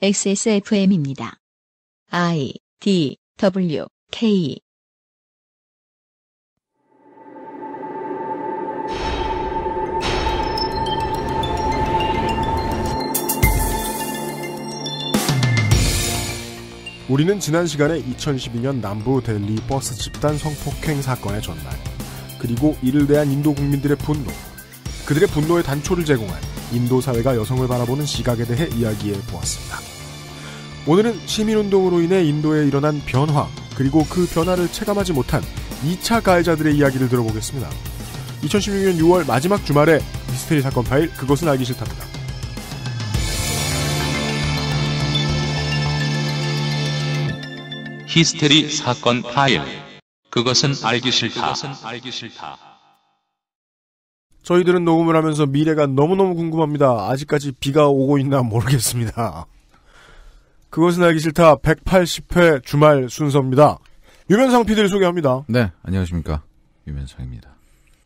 XSFM입니다. I D W K 우리는 지난 시간에 2012년 남부 델리 버스 집단 성폭행 사건의 전날 그리고 이를 대한 인도 국민들의 분노 그들의 분노의 단초를 제공한 인도 사회가 여성을 바라보는 시각에 대해 이야기해 보았습니다. 오늘은 시민운동으로 인해 인도에 일어난 변화, 그리고 그 변화를 체감하지 못한 2차 가해자들의 이야기를 들어보겠습니다. 2016년 6월 마지막 주말에 미스테리 사건 파일, 그것은 알기 싫답니다. 히스테리 사건 파일. 그것은 알기 싫다. 그것은 알기 싫다. 저희들은 녹음을 하면서 미래가 너무너무 궁금합니다. 아직까지 비가 오고 있나 모르겠습니다. 그것은 알기 싫다 180회 주말 순서입니다. 유면상 PD를 소개합니다. 네, 안녕하십니까. 유면상입니다.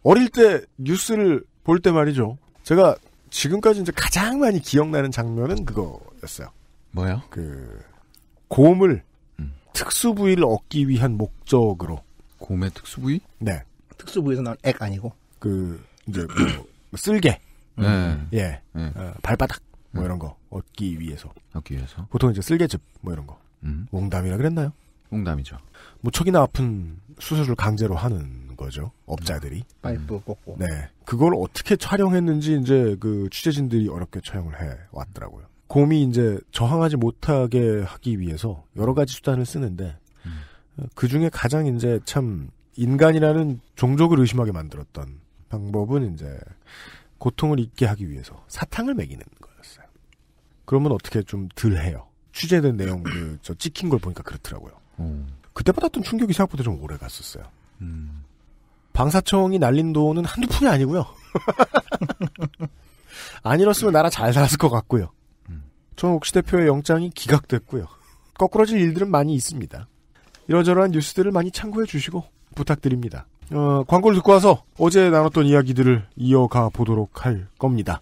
어릴 때 뉴스를 볼 때 말이죠. 제가 지금까지 이제 가장 많이 기억나는 장면은 그거였어요. 뭐요? 그, 곰을 음. 특수 부위를 얻기 위한 목적으로. 곰의 특수 부위? 네. 특수 부위에서 나온 액 아니고? 그, 이제, 뭐, 쓸개. 네. 예. 네. 어, 발바닥. 뭐 이런 거 얻기 위해서. 얻기 위해서. 보통 이제 쓸개즙 뭐 이런 거. 음. 몽담이라 그랬나요? 몽담이죠. 무척이나 뭐 아픈 수술을 강제로 하는 거죠. 업자들이. 음. 파이프 꽂고. 네. 그걸 어떻게 촬영했는지 이제 그 취재진들이 어렵게 촬영을 해 왔더라고요. 곰이 이제 저항하지 못하게 하기 위해서 여러 가지 수단을 쓰는데 음. 그 중에 가장 이제 참 인간이라는 종족을 의심하게 만들었던 방법은 이제 고통을 잊게 하기 위해서 사탕을 먹이는 거였어요. 그러면 어떻게 좀 덜 해요. 취재된 내용 그저 찍힌 걸 보니까 그렇더라고요. 음. 그때 받았던 충격이 생각보다 좀 오래 갔었어요. 음. 방사청이 날린 돈은 한두 푼이 아니고요. 안이었으면 나라 잘 살았을 것 같고요. 전옥 음. 시 대표의 영장이 기각됐고요. 거꾸러질 일들은 많이 있습니다. 이러저러한 뉴스들을 많이 참고해 주시고 부탁드립니다. 어, 광고를 듣고 와서 어제 나눴던 이야기들을 이어가 보도록 할 겁니다.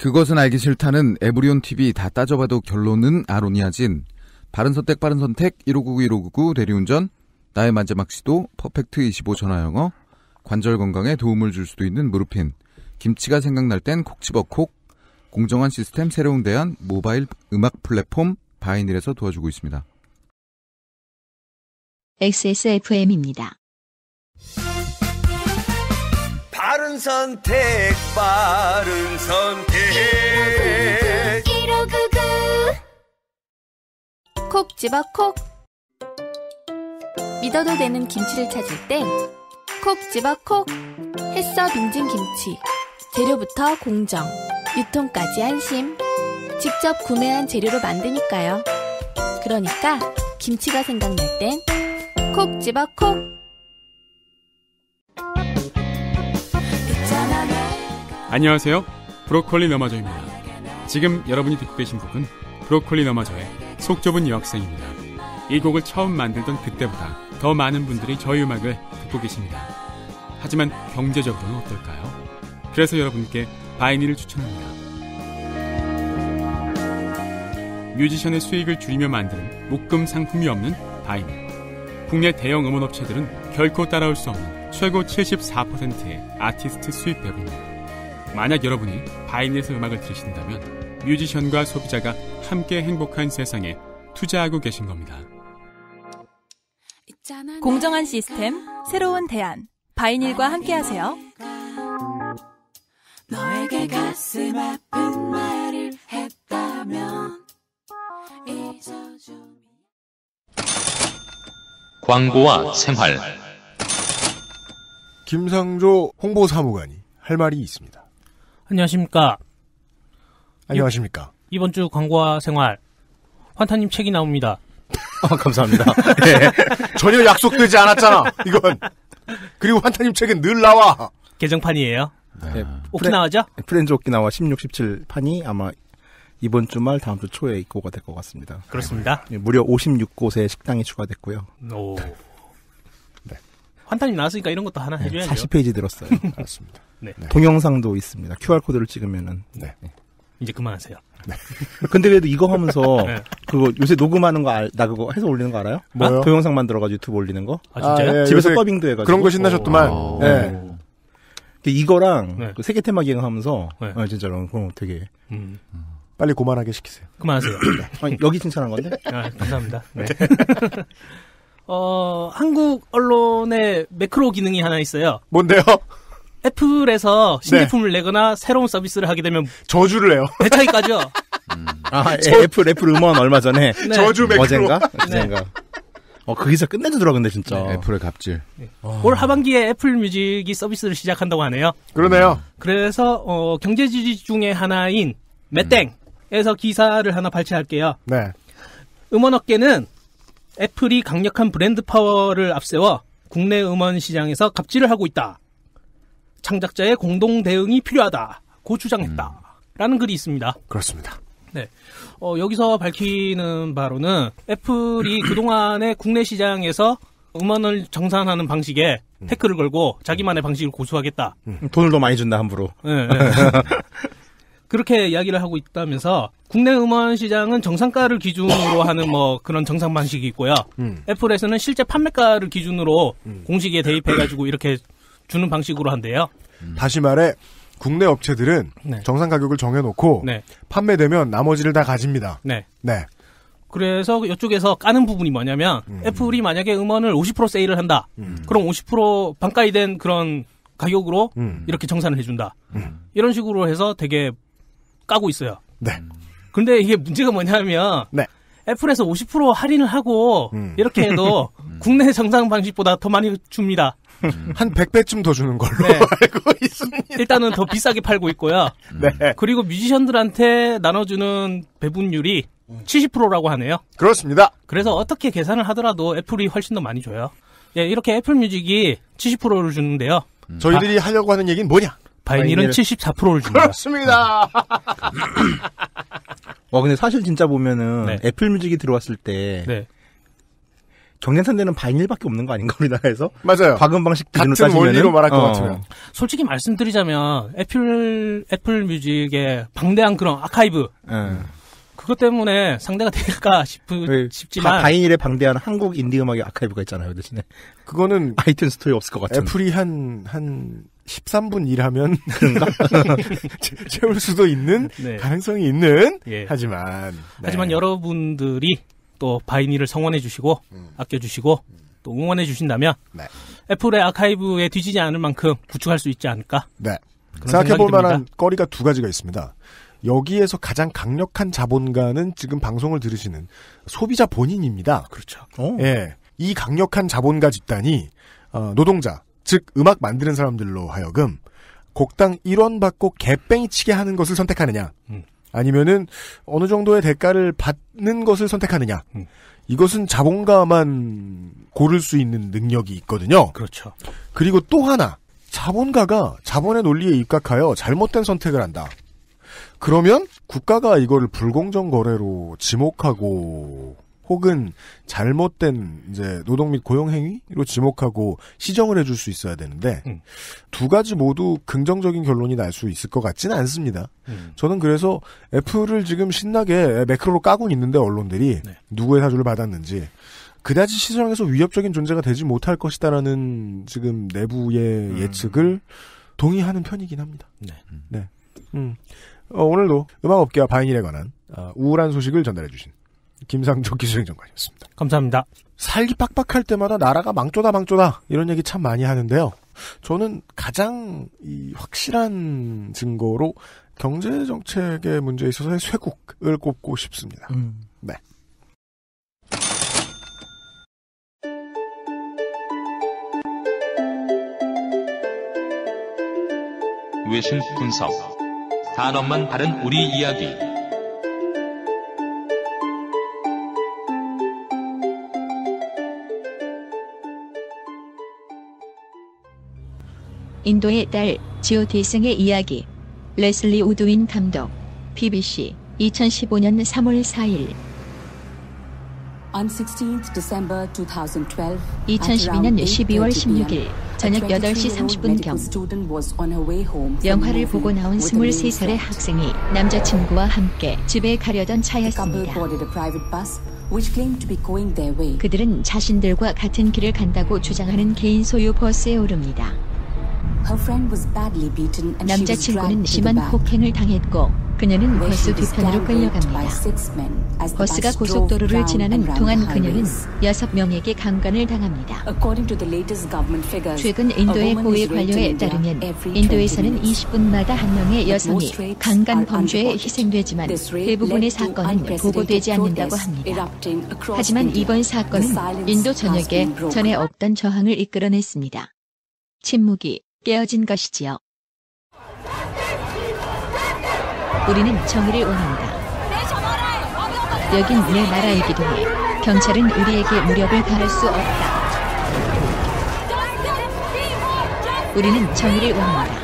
그것은 알기 싫다는 에브리온 TV 다 따져봐도 결론은 아로니아진. 바른 선택 빠른 선택 1599 1599 대리운전 나의 만재막 시도 퍼펙트 25 전화영어 관절 건강에 도움을 줄 수도 있는 무릎핀 김치가 생각날 땐콕 집어 콕 공정한 시스템 새로운 대안 모바일 음악 플랫폼 바이닐에서 도와주고 있습니다. XSFM입니다. 빠른 선택, 빠른 선택. 1599. 콕 집어 콕. 믿어도 되는 김치를 찾을 땐 콕 집어 콕. 햇서 빙진 김치. 재료부터 공정. 유통까지 안심. 직접 구매한 재료로 만드니까요. 그러니까 김치가 생각날 땐 콕 집어 콕. 안녕하세요. 브로콜리 너마저입니다. 지금 여러분이 듣고 계신 곡은 브로콜리 너마저의 속 좁은 여학생입니다. 이 곡을 처음 만들던 그때보다 더 많은 분들이 저희 음악을 듣고 계십니다. 하지만 경제적으로는 어떨까요? 그래서 여러분께 바이니를 추천합니다. 뮤지션의 수익을 줄이며 만드는 묶음 상품이 없는 바이니. 국내 대형 음원 업체들은 결코 따라올 수 없는 최고 74%의 아티스트 수입 배분다 만약 여러분이 바이닐에 음악을 들으신다면 뮤지션과 소비자가 함께 행복한 세상에 투자하고 계신 겁니다. 공정한 시스템, 새로운 대안, 바이닐과 함께하세요. 광고와 생활 김상조 홍보사무관이 할 말이 있습니다. 안녕하십니까. 안녕하십니까. 이번 주 광고와 생활 환타님 책이 나옵니다. 아, 감사합니다. 네. 전혀 약속되지 않았잖아. 이건 그리고 환타님 책은 늘 나와. 개정판이에요. 네. 네 오키나와죠? 프렌즈 오키나와 16, 17판이 아마 이번 주말 다음 주 초에 입고가 될 것 같습니다. 그렇습니다. 네, 무려 56곳의 식당이 추가됐고요. 오. 네. 환타님 나왔으니까 이런 것도 하나 네, 해줘야죠. 40페이지 들었어요. 알았습니다. 네. 네. 동영상도 있습니다. QR 코드를 찍으면은. 네. 네. 이제 그만하세요. 네. 근데 그래도 이거 하면서 네. 그거 요새 녹음하는 거 나 그거 해서 올리는 거 알아요? 뭐 동영상 만들어가지고 유튜브 올리는 거. 아 진짜요? 아, 예. 집에서 더빙도 해가지고 그런 거 신나셨더만. 오. 어. 예. 네. 이거랑 네. 그 세계 테마 기행 하면서 네. 아, 진짜로 그럼 되게 음. 빨리 고만하게 시키세요. 그만하세요. 네. 아니, 여기 칭찬한 건데? 아, 감사합니다. 네. 어, 한국 언론의 매크로 기능이 하나 있어요. 뭔데요? 애플에서 신제품을 네. 내거나 새로운 서비스를 하게 되면 저주를 해요. 배차기까지요. 음. 아, 저... 애플 애플 음원 얼마 전에 네. 저주 매크 어젠가 네. 어젠가. 어 거기서 끝내주더라 근데 진짜 네, 애플의 갑질. 어. 올 하반기에 애플 뮤직이 서비스를 시작한다고 하네요. 그러네요. 음. 그래서 어, 경제 지지 중에 하나인 맷땡에서 음. 기사를 하나 발췌할게요. 네. 음원 업계는 애플이 강력한 브랜드 파워를 앞세워 국내 음원 시장에서 갑질을 하고 있다. 창작자의 공동 대응이 필요하다고 주장했다라는 음. 글이 있습니다. 그렇습니다. 네. 어, 여기서 밝히는 바로는 애플이 그동안의 국내 시장에서 음원을 정산하는 방식에 음. 태클을 걸고 자기만의 음. 방식을 고수하겠다. 음. 돈을 더 많이 준다 함부로. 네, 네. 그렇게 이야기를 하고 있다면서 국내 음원 시장은 정상가를 기준으로 하는 뭐 그런 정상 방식이 있고요. 음. 애플에서는 실제 판매가를 기준으로 음. 공식에 대입해가지고 이렇게 주는 방식으로 한대요. 음. 다시 말해 국내 업체들은 네. 정상 가격을 정해놓고 네. 판매되면 나머지를 다 가집니다. 네. 네. 그래서 이쪽에서 까는 부분이 뭐냐면 음. 애플이 만약에 음원을 50% 세일을 한다. 음. 그럼 50% 반가이 된 그런 가격으로 음. 이렇게 정산을 해준다. 음. 이런 식으로 해서 되게 까고 있어요. 네. 근데 이게 문제가 뭐냐면 네. 애플에서 50% 할인을 하고 음. 이렇게 해도 음. 국내 정상 방식보다 더 많이 줍니다. 음. 한 100배쯤 더 주는 걸로 네. 알고 있습니다. 일단은 더 비싸게 팔고 있고요. 네. 그리고 뮤지션들한테 나눠주는 배분율이 70%라고 음. 하네요. 그렇습니다. 그래서 어떻게 계산을 하더라도 애플이 훨씬 더 많이 줘요. 예, 이렇게 애플 뮤직이 70%를 주는데요. 음. 저희들이 아, 하려고 하는 얘기는 뭐냐? 바이닐은 바이닐 74%를 줍니다. 그렇습니다. 음. 와, 근데 사실 진짜 보면은 네. 애플 뮤직이 들어왔을 때 네. 경량산대는 반일밖에 없는 거 아닌가 우리나라에서? 맞아요. 과금 방식 기준으로 같은 따지면은? 원리로 말할 것 어. 같으면. 솔직히 말씀드리자면 애플 애플 뮤직의 방대한 그런 아카이브. 음. 그것 때문에 상대가 될까 싶, 그 싶지만 바, 인일의 방대한 한국 인디 음악의 아카이브가 있잖아요 대신에 그거는 아이튠 스토리 없을 것같아요 애플이 한한 한 13분 일하면 채울 수도 있는 네. 가능성이 있는 예. 하지만 네. 하지만 여러분들이 또바이니를 성원해 주시고 음. 아껴 주시고 음. 또 응원해 주신다면 네. 애플의 아카이브에 뒤지지 않을 만큼 구축할 수 있지 않을까? 네. 생각해 볼 만한 거리가 두 가지가 있습니다. 여기에서 가장 강력한 자본가는 지금 방송을 들으시는 소비자 본인입니다. 그렇죠. 오. 어. 예. 이 강력한 자본가 집단이 어, 노동자, 즉 음악 만드는 사람들로 하여금 곡당 1원 받고 개뺑이 치게 하는 것을 선택하느냐. 음. 아니면은 어느 정도의 대가를 받는 것을 선택하느냐. 음. 이것은 자본가만 고를 수 있는 능력이 있거든요. 그렇죠. 그리고 또 하나, 자본가가 자본의 논리에 입각하여 잘못된 선택을 한다. 그러면 국가가 이거를 불공정 거래로 지목하고 혹은 잘못된 이제 노동 및 고용 행위로 지목하고 시정을 해줄 수 있어야 되는데 음. 두 가지 모두 긍정적인 결론이 날 수 있을 것 같지는 않습니다. 음. 저는 그래서 애플을 지금 신나게 매크로로 까고 있는데 언론들이 네. 누구의 사주를 받았는지 그다지 시장에서 위협적인 존재가 되지 못할 것이다라는 지금 내부의 음. 예측을 동의하는 편이긴 합니다. 네. 네. 음. 어, 오늘도 음악업계와 바이닐에 관한 아, 우울한 소식을 전달해 주신 김상조 기술행정관이었습니다. 감사합니다. 살기 빡빡할 때마다 나라가 망조다 망조다 이런 얘기 참 많이 하는데요. 저는 가장 확실한 증거로 경제 정책의 문제에 있어서의 쇄국을 꼽고 싶습니다. 음. 네. 외신 분석 단어만 다른 우리 이야기. 인도의 딸, 지오티 승의 이야기. 레슬리 우드윈 감독. BBC 2015년 3월 4일. 2012년 12월 16일 저녁 8시 30분경 영화를 보고 나온 23살의 학생이 남자친구와 함께 집에 가려던 차였습니다. 그들은 자신들과 같은 길을 간다고 주장하는 개인 소유 버스에 오릅니다. 남자친구는 심한 폭행을 당했고 그녀는 버스 뒤편으로 끌려갑니다. 버스가 고속도로를 지나는 동안 그녀는 6명에게 강간을 당합니다. 최근 인도의 고위 관료에 따르면 인도에서는 20분마다 한 명의 여성이 강간 범죄에 희생되지만 대부분의 사건은 보고되지 않는다고 합니다. 하지만 이번 사건은 인도 전역에 전에 없던 저항을 이끌어냈습니다. 침묵이 깨어진 것이지요. 우리는 정의를 원한다. 여긴 내 나라이기도 해. 경찰은 우리에게 무력을 가할 수 없다. 우리는 정의를 원한다.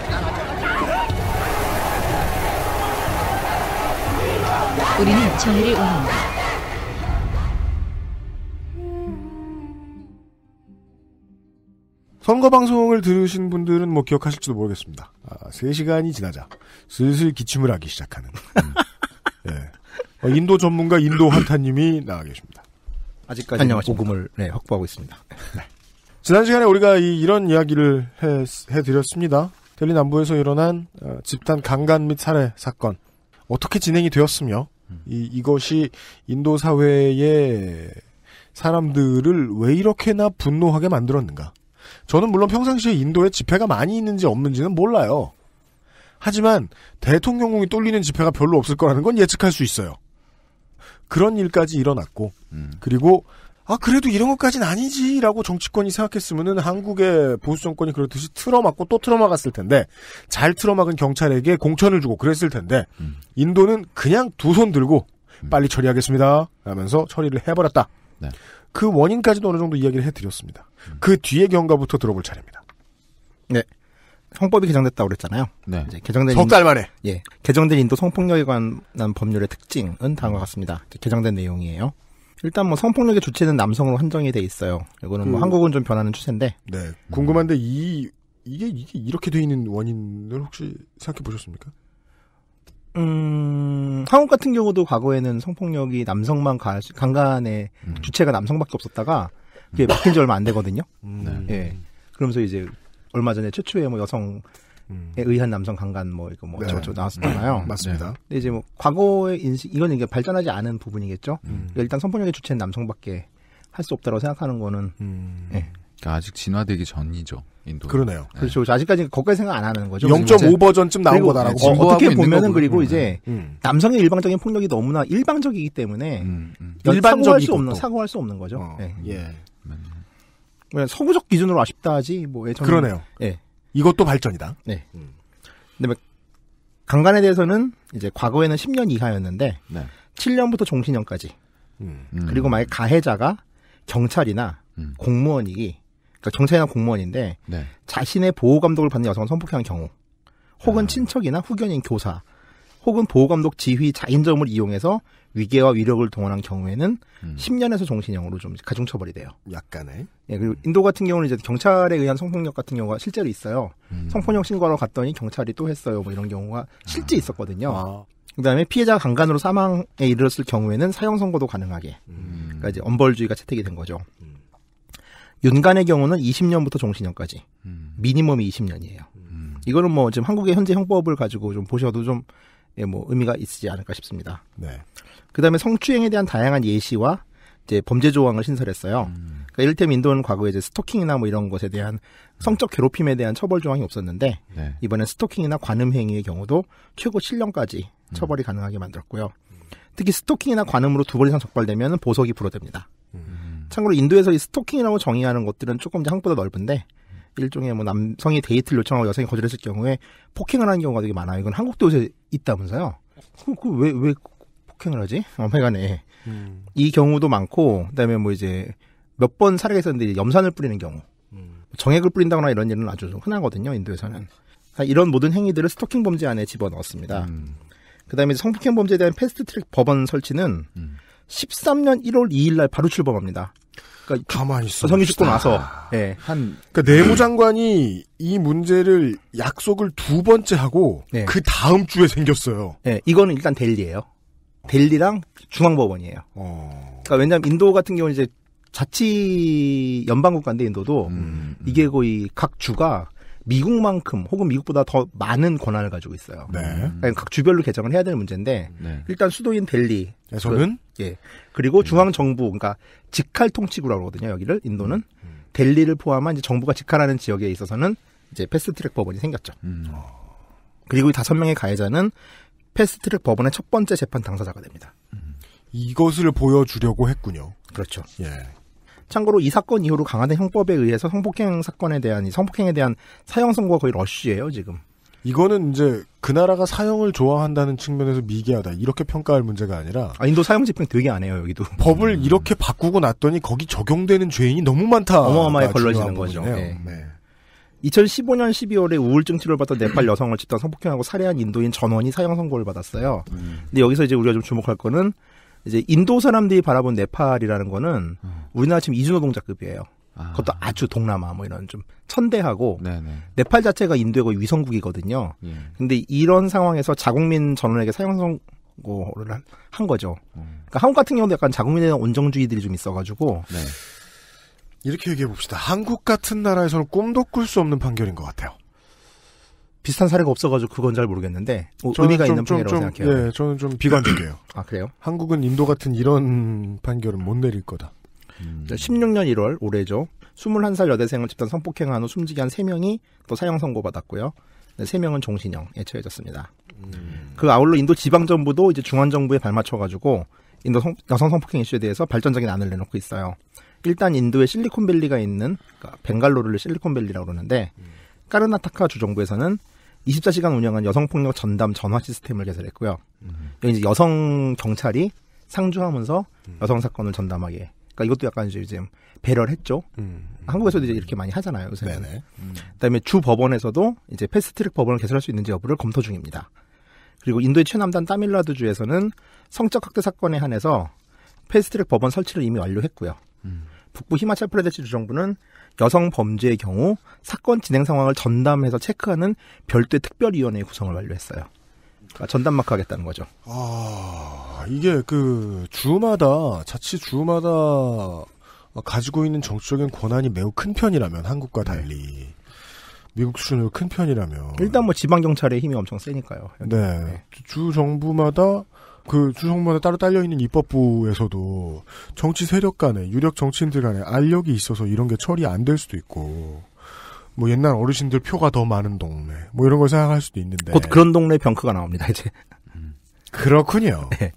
우리는 정의를 원한다. 선거 방송을 들으신 분들은 뭐 기억하실지도 모르겠습니다. 아, 3시간이 지나자 슬슬 기침을 하기 시작하는. 음. 네. 인도 전문가 인도 환타님이 나와 계십니다. 아직까지 안녕하 고금을 네, 확보하고 있습니다. 네. 지난 시간에 우리가 이, 이런 이야기를 해, 해드렸습니다. 델리 남부에서 일어난 어, 집단 강간 및 살해 사건 어떻게 진행이 되었으며 이, 이것이 인도 사회의 사람들을 왜 이렇게나 분노하게 만들었는가? 저는 물론 평상시에 인도에 집회가 많이 있는지 없는지는 몰라요. 하지만 대통령궁이 뚫리는 집회가 별로 없을 거라는 건 예측할 수 있어요. 그런 일까지 일어났고 음. 그리고 아 그래도 이런 것까지는 아니지라고 정치권이 생각했으면은 한국의 보수 정권이 그렇듯이 틀어막고 또 틀어막았을 텐데 잘 틀어막은 경찰에게 공천을 주고 그랬을 텐데 음. 인도는 그냥 두 손 들고 음. 빨리 처리하겠습니다 하면서 처리를 해버렸다. 네. 그 원인까지도 어느 정도 이야기를 해드렸습니다. 음. 그 뒤의 경과부터 들어볼 차례입니다. 네. 형법이 개정됐다고 그랬잖아요. 네. 이제 개정된 석달 만에. 예. 개정된 인도 성폭력에 관한 법률의 특징은 다음과 같습니다. 개정된 내용이에요. 일단 뭐 성폭력의 주체는 남성으로 한정이 돼 있어요. 이거는 뭐 그, 뭐 한국은 좀 변하는 추세인데. 네. 궁금한데 이 이게 이게 이렇게 돼 있는 원인을 혹시 생각해 보셨습니까? 음, 한국 같은 경우도 과거에는 성폭력이 남성만 가, 강간의 음. 주체가 남성밖에 없었다가 그게 바뀐 지 얼마 안 되거든요. 음. 네. 예. 그러면서 이제 얼마 전에 최초의 뭐 여성에 음. 의한 남성 강간 뭐 이거 뭐 네. 저저 나왔었잖아요. 음. 맞습니다. 네. 근데 이제 뭐 과거의 인식 이건 이게 발전하지 않은 부분이겠죠. 그 일단 성폭력의 주체는 남성밖에 할 수 없다고 생각하는 거는 예. 그러니까 아직 진화되기 전이죠. 인도. 그러네요. 네. 그렇죠. 그렇죠. 아직까지 거기까지 생각 안 하는 거죠. 0.5 버전쯤 나온 거다라고. 네, 어, 떻게 보면은 그리고 이제 네. 음. 남성의 일방적인 폭력이 너무나 일방적이기 때문에 음, 음. 일반적수 없는 사고할 수 없는 거죠. 어, 네. 예. 그 서구적 기준으로 아쉽다지 뭐 예전. 그러네요. 예. 이것도 발전이다. 네. 근데 음. 강간에 대해서는 이제 과거에는 10년 이하였는데 네. 7년부터 종신형까지. 음. 음. 그리고 만약 가해자가 경찰이나 공무원이기 그러니까 경찰이나 공무원인데 네. 자신의 보호 감독을 받는 여성을 성폭행한 경우 혹은 아. 친척이나 후견인 교사 혹은 보호감독 지휘 자인점을 이용해서 위계와 위력을 동원한 경우에는 음. 10년에서 종신형으로 좀 가중처벌이 돼요. 약간의. 예, 그리고 인도 같은 경우는 이제 경찰에 의한 성폭력 같은 경우가 실제로 있어요. 음. 성폭력 신고하러 갔더니 경찰이 또 했어요. 뭐 이런 경우가 아. 실제 아. 있었거든요. 아. 그다음에 피해자 강간으로 사망에 이르렀을 경우에는 사형 선고도 가능하게. 음. 그러니까 이제 엄벌주의가 채택이 된 거죠. 음. 윤간의 경우는 20년부터 종신형까지 음. 미니멈이 20년이에요. 음. 이거는 뭐 지금 한국의 현재 형법을 가지고 좀 보셔도 좀 예, 뭐 의미가 있지 않을까 싶습니다. 네. 그다음에 성추행에 대한 다양한 예시와 이제 범죄 조항을 신설했어요. 음. 그러니까 이를테면 인도는 과거에 이제 스토킹이나 뭐 이런 것에 대한 네. 성적 괴롭힘에 대한 처벌 조항이 없었는데 네. 이번엔 스토킹이나 관음 행위의 경우도 최고 7년까지 음. 처벌이 음. 가능하게 만들었고요. 특히 스토킹이나 관음으로 두 번 이상 적발되면 보석이 불어됩니다. 음. 참고로 인도에서 이 스토킹이라고 정의하는 것들은 조금 이제 한국보다 넓은데 일종의 뭐 남성이 데이트를 요청하고 여성이 거절했을 경우에 폭행을 하는 경우가 되게 많아요. 이건 한국도 요새 있다면서요. 그 왜왜 왜 폭행을 하지? 어, 회간에 음. 이 경우도 많고 그다음에 뭐 이제 몇 번 사례가 있었는데 염산을 뿌리는 경우, 음. 정액을 뿌린다거나 이런 일은 아주 흔하거든요. 인도에서는 이런 모든 행위들을 스토킹 범죄 안에 집어넣었습니다. 음. 그다음에 성폭행 범죄에 대한 패스트 트랙 법원 설치는 음. 13년 1월 2일 날 바로 출범합니다. 그러니까 가만히 있어. 성인식고 나서 네, 예, 한그니까 내무장관이 이 문제를 약속을 두 번째 하고 네. 그 다음 주에 생겼어요. 네, 이거는 일단 델리예요. 델리랑 중앙법원이에요. 어... 그니까 왜냐하면 인도 같은 경우는 이제 자치 연방국가인데 인도도 음, 음. 이게 거의 각 주가 미국만큼 혹은 미국보다 더 많은 권한을 가지고 있어요. 네. 그러니까 각 주별로 개정을 해야 될 문제인데 네. 일단 수도인 델리에서는 그, 예 그리고 중앙 정부 그러니까 직할 통치구라고 그러거든요. 여기를 인도는 음, 음. 델리를 포함한 이제 정부가 직할하는 지역에 있어서는 이제 패스트트랙 법원이 생겼죠. 음. 어. 그리고 이 다섯 명의 가해자는 패스트트랙 법원의 첫 번째 재판 당사자가 됩니다. 음. 이것을 보여주려고 했군요. 그렇죠. 예. 참고로 이 사건 이후로 강화된 형법에 의해서 성폭행 사건에 대한 이 성폭행에 대한 사형 선고가 거의 러쉬예요 지금. 이거는 이제 그 나라가 사형을 좋아한다는 측면에서 미개하다 이렇게 평가할 문제가 아니라 아, 인도 사형 집행 되게 안 해요 여기도 법을 음. 이렇게 바꾸고 났더니 거기 적용되는 죄인이 너무 많다 어마어마하게 걸러지는 거죠. 네. 네. 2015년 12월에 우울증 치료받던 를 네팔 여성을 집단 성폭행하고 살해한 인도인 전원이 사형 선고를 받았어요. 음. 근데 여기서 이제 우리가 좀 주목할 거는 이제 인도 사람들이 바라본 네팔이라는 거는 음. 우리나라 지금 이주노 동자급이에요. 아. 그것도 아주 동남아 뭐 이런 좀 천대하고 네네. 네팔 자체가 인도의 거의 위성국이거든요. 예. 근데 이런 상황에서 자국민 전원에게 사형 선고를 한, 거죠. 음. 그러니까 한국 같은 경우도 약간 자국민에 대한 온정주의들이 좀 있어가지고 네. 이렇게 얘기해 봅시다. 한국 같은 나라에서는 꿈도 꿀 수 없는 판결인 것 같아요. 비슷한 사례가 없어가지고 그건 잘 모르겠는데 오, 뭐 의미가 좀, 있는 좀, 판결이라고 좀, 생각해요. 예, 저는 좀 비관적이에요. 아 그래요? 한국은 인도 같은 이런 판결은 못 내릴 거다. 음. 16년 1월 올해죠. 21살 여대생을 집단 성폭행한 후 숨지게 한 3명이 또 사형 선고받았고요. 네, 3명은 종신형에 처해졌습니다. 음. 그 아울러 인도 지방정부도 이제 중앙정부에 발맞춰가지고 인도 성, 여성 성폭행 이슈에 대해서 발전적인 안을 내놓고 있어요. 일단 인도의 실리콘밸리가 있는 그러니까 벵갈로르를 실리콘밸리라고 그러는데 음. 까르나타카 주정부에서는 24시간 운영한 여성폭력 전담 전화 시스템을 개설했고요. 음. 이제 여성 경찰이 상주하면서 음. 여성 사건을 전담하게. 그러니까 이것도 약간 이제 지금 배럴했죠. 음, 음. 한국에서도 이제 이렇게 많이 하잖아요. 요새 음. 그다음에 주 법원에서도 이제 패스트트랙 법원을 개설할 수 있는지 여부를 검토 중입니다. 그리고 인도의 최남단 타밀라드 주에서는 성적 학대 사건에 한해서 패스트트랙 법원 설치를 이미 완료했고요. 음. 북부 히마찰 프레데시 주정부는 여성 범죄의 경우 사건 진행 상황을 전담해서 체크하는 별도의 특별위원회 구성을 완료했어요. 그러니까 전담마크 하겠다는 거죠. 아, 이게 그 주마다 자칫 주마다 가지고 있는 정치적인 권한이 매우 큰 편이라면 한국과 네. 달리 미국 수준으로 큰 편이라면 일단 뭐 지방 경찰의 힘이 엄청 세니까요. 네, 네. 주 정부마다 그 주성문에 따로 딸려있는 입법부에서도 정치 세력 간에 유력 정치인들 간에 알력이 있어서 이런 게 처리 안 될 수도 있고 뭐 옛날 어르신들 표가 더 많은 동네 뭐 이런 걸 생각할 수도 있는데 곧 그런 동네 병크가 나옵니다 이제 음. 그렇군요. 네.